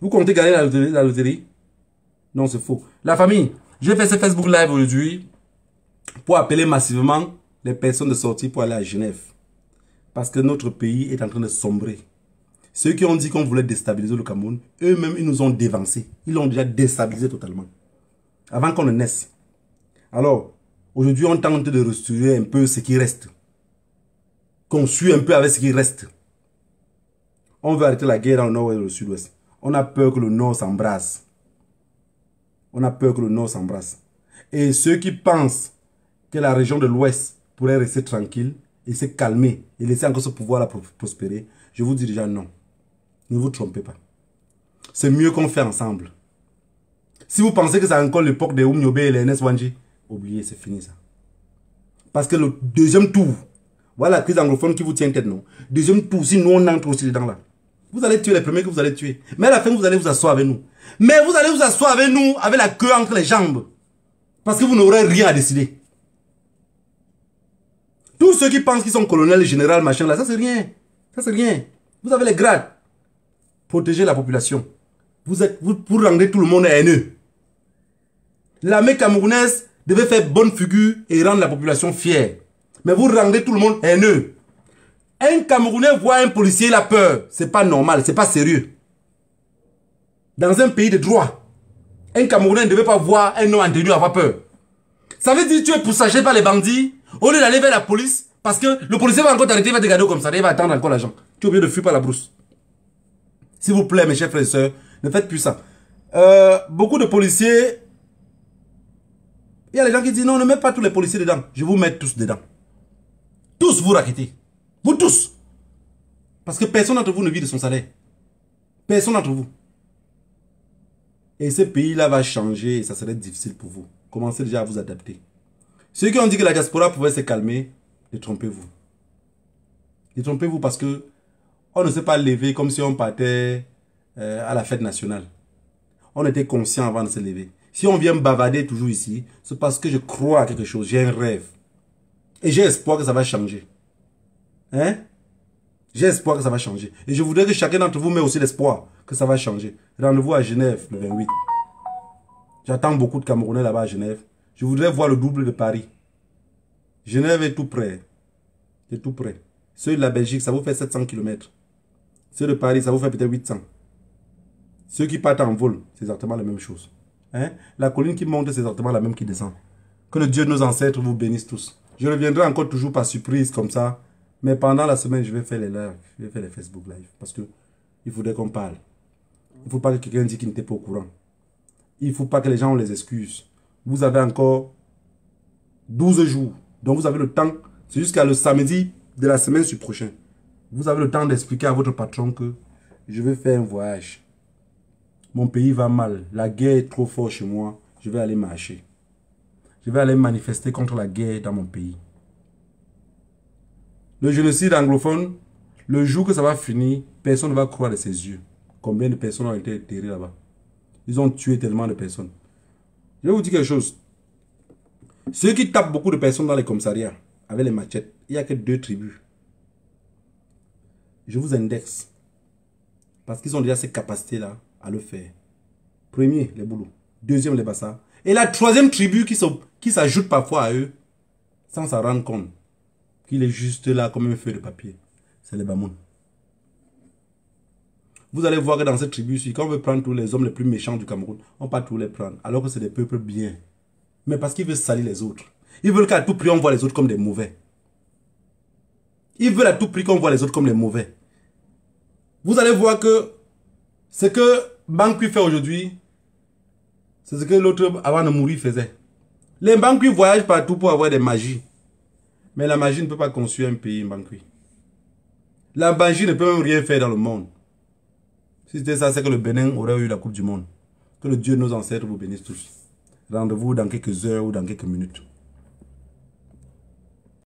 Vous comptez gagner la loterie, la loterie Non, c'est faux. La famille, j'ai fait ce Facebook Live aujourd'hui pour appeler massivement les personnes de sortie pour aller à Genève. Parce que notre pays est en train de sombrer. Ceux qui ont dit qu'on voulait déstabiliser le Cameroun, eux-mêmes, ils nous ont dévancés. Ils l'ont déjà déstabilisé totalement. Avant qu'on ne naisse. Alors, aujourd'hui, on tente de restaurer un peu ce qui reste. Qu'on suit un peu avec ce qui reste. On veut arrêter la guerre dans le nord et le sud-ouest. On a peur que le nord s'embrasse. On a peur que le nord s'embrasse. Et ceux qui pensent que la région de l'ouest pourrait rester tranquille et se calmer et laisser encore ce pouvoir-là prospérer, je vous dis déjà non. Ne vous trompez pas. C'est mieux qu'on fait ensemble. Si vous pensez que c'est encore l'époque des Oumnyobé et les NS oubliez, c'est fini ça. Parce que le deuxième tour, voilà la crise anglophone qui vous tient tête, non Deuxième tour, si nous on entre aussi dedans là. Vous allez tuer les premiers que vous allez tuer. Mais à la fin, vous allez vous asseoir avec nous. Mais vous allez vous asseoir avec nous avec la queue entre les jambes. Parce que vous n'aurez rien à décider. Tous ceux qui pensent qu'ils sont colonel, général, machin là, ça c'est rien. Ça c'est rien. Vous avez les grades. Protéger la population. Vous, êtes, vous, pour rendez tout le monde haineux. L'armée camerounaise devait faire bonne figure et rendre la population fière. Mais vous rendez tout le monde haineux. Un Camerounais voit un policier, il a peur. C'est pas normal, c'est pas sérieux. Dans un pays de droit, un Camerounais ne devait pas voir un homme en avoir peur. Ça veut dire que tu es poussagé par les bandits, au lieu d'aller vers la police, parce que le policier va encore t'arrêter, il va te garder comme ça, il va attendre encore l'argent. Tu es obligé de fuir par la brousse. S'il vous plaît, mes chers frères et sœurs, ne faites plus ça. Euh, beaucoup de policiers, il y a des gens qui disent non, ne mettez pas tous les policiers dedans. Je vous mets tous dedans. Tous vous raquettez. Vous tous. Parce que personne d'entre vous ne vit de son salaire. Personne d'entre vous. Et ce pays-là va changer et ça serait difficile pour vous. Commencez déjà à vous adapter. Ceux qui ont dit que la diaspora pouvait se calmer, détrompez-vous. Détrompez-vous parce que on ne s'est pas levé comme si on partait euh, à la fête nationale. On était conscient avant de se lever. Si on vient me bavader toujours ici, c'est parce que je crois à quelque chose, j'ai un rêve. Et j'ai espoir que ça va changer. Hein J'ai espoir que ça va changer. Et je voudrais que chacun d'entre vous mette aussi l'espoir que ça va changer. Rendez-vous à Genève le 28. J'attends beaucoup de Camerounais là-bas à Genève. Je voudrais voir le double de Paris. Genève est tout près. C'est tout près. Celui de la Belgique, ça vous fait 700 km. Ceux de Paris, ça vous fait peut-être 800. Ceux qui partent en vol, c'est exactement la même chose. Hein? La colline qui monte, c'est exactement la même qui descend. Que le Dieu de nos ancêtres vous bénisse tous. Je reviendrai encore toujours par surprise comme ça. Mais pendant la semaine, je vais faire les lives. Je vais faire les Facebook live. Parce que il faudrait qu'on parle. Il ne faut pas que quelqu'un dise qu'il n'était pas au courant. Il ne faut pas que les gens ont les excuses. Vous avez encore 12 jours. Donc vous avez le temps. C'est jusqu'à le samedi de la semaine sur vous avez le temps d'expliquer à votre patron que je vais faire un voyage. Mon pays va mal. La guerre est trop forte chez moi. Je vais aller marcher. Je vais aller manifester contre la guerre dans mon pays. Le génocide anglophone, le jour que ça va finir, personne ne va croire de ses yeux. Combien de personnes ont été enterrées là-bas Ils ont tué tellement de personnes. Je vais vous dire quelque chose. Ceux qui tapent beaucoup de personnes dans les commissariats avec les machettes, il n'y a que deux tribus je vous indexe. Parce qu'ils ont déjà ces capacités-là à le faire. Premier, les boulots. Deuxième, les bassins. Et la troisième tribu qui s'ajoute parfois à eux, sans s'en rendre compte, qu'il est juste là comme un feu de papier, c'est les Bamoun. Vous allez voir que dans cette tribu, si quand on veut prendre tous les hommes les plus méchants du Cameroun, on pas tous les prendre, alors que c'est des peuples bien. Mais parce qu'ils veulent salir les autres. Ils veulent qu'à tout prix, on voit les autres comme des mauvais. Ils veulent à tout prix qu'on voit les autres comme des mauvais vous allez voir que ce que Banqui fait aujourd'hui, c'est ce que l'autre avant de mourir faisait. Les Banqui voyagent partout pour avoir des magies. Mais la magie ne peut pas construire un pays, Banqui. La magie ne peut rien faire dans le monde. Si c'était ça, c'est que le Bénin aurait eu la Coupe du Monde. Que le Dieu de nos ancêtres vous bénisse tous. Rendez-vous dans quelques heures ou dans quelques minutes.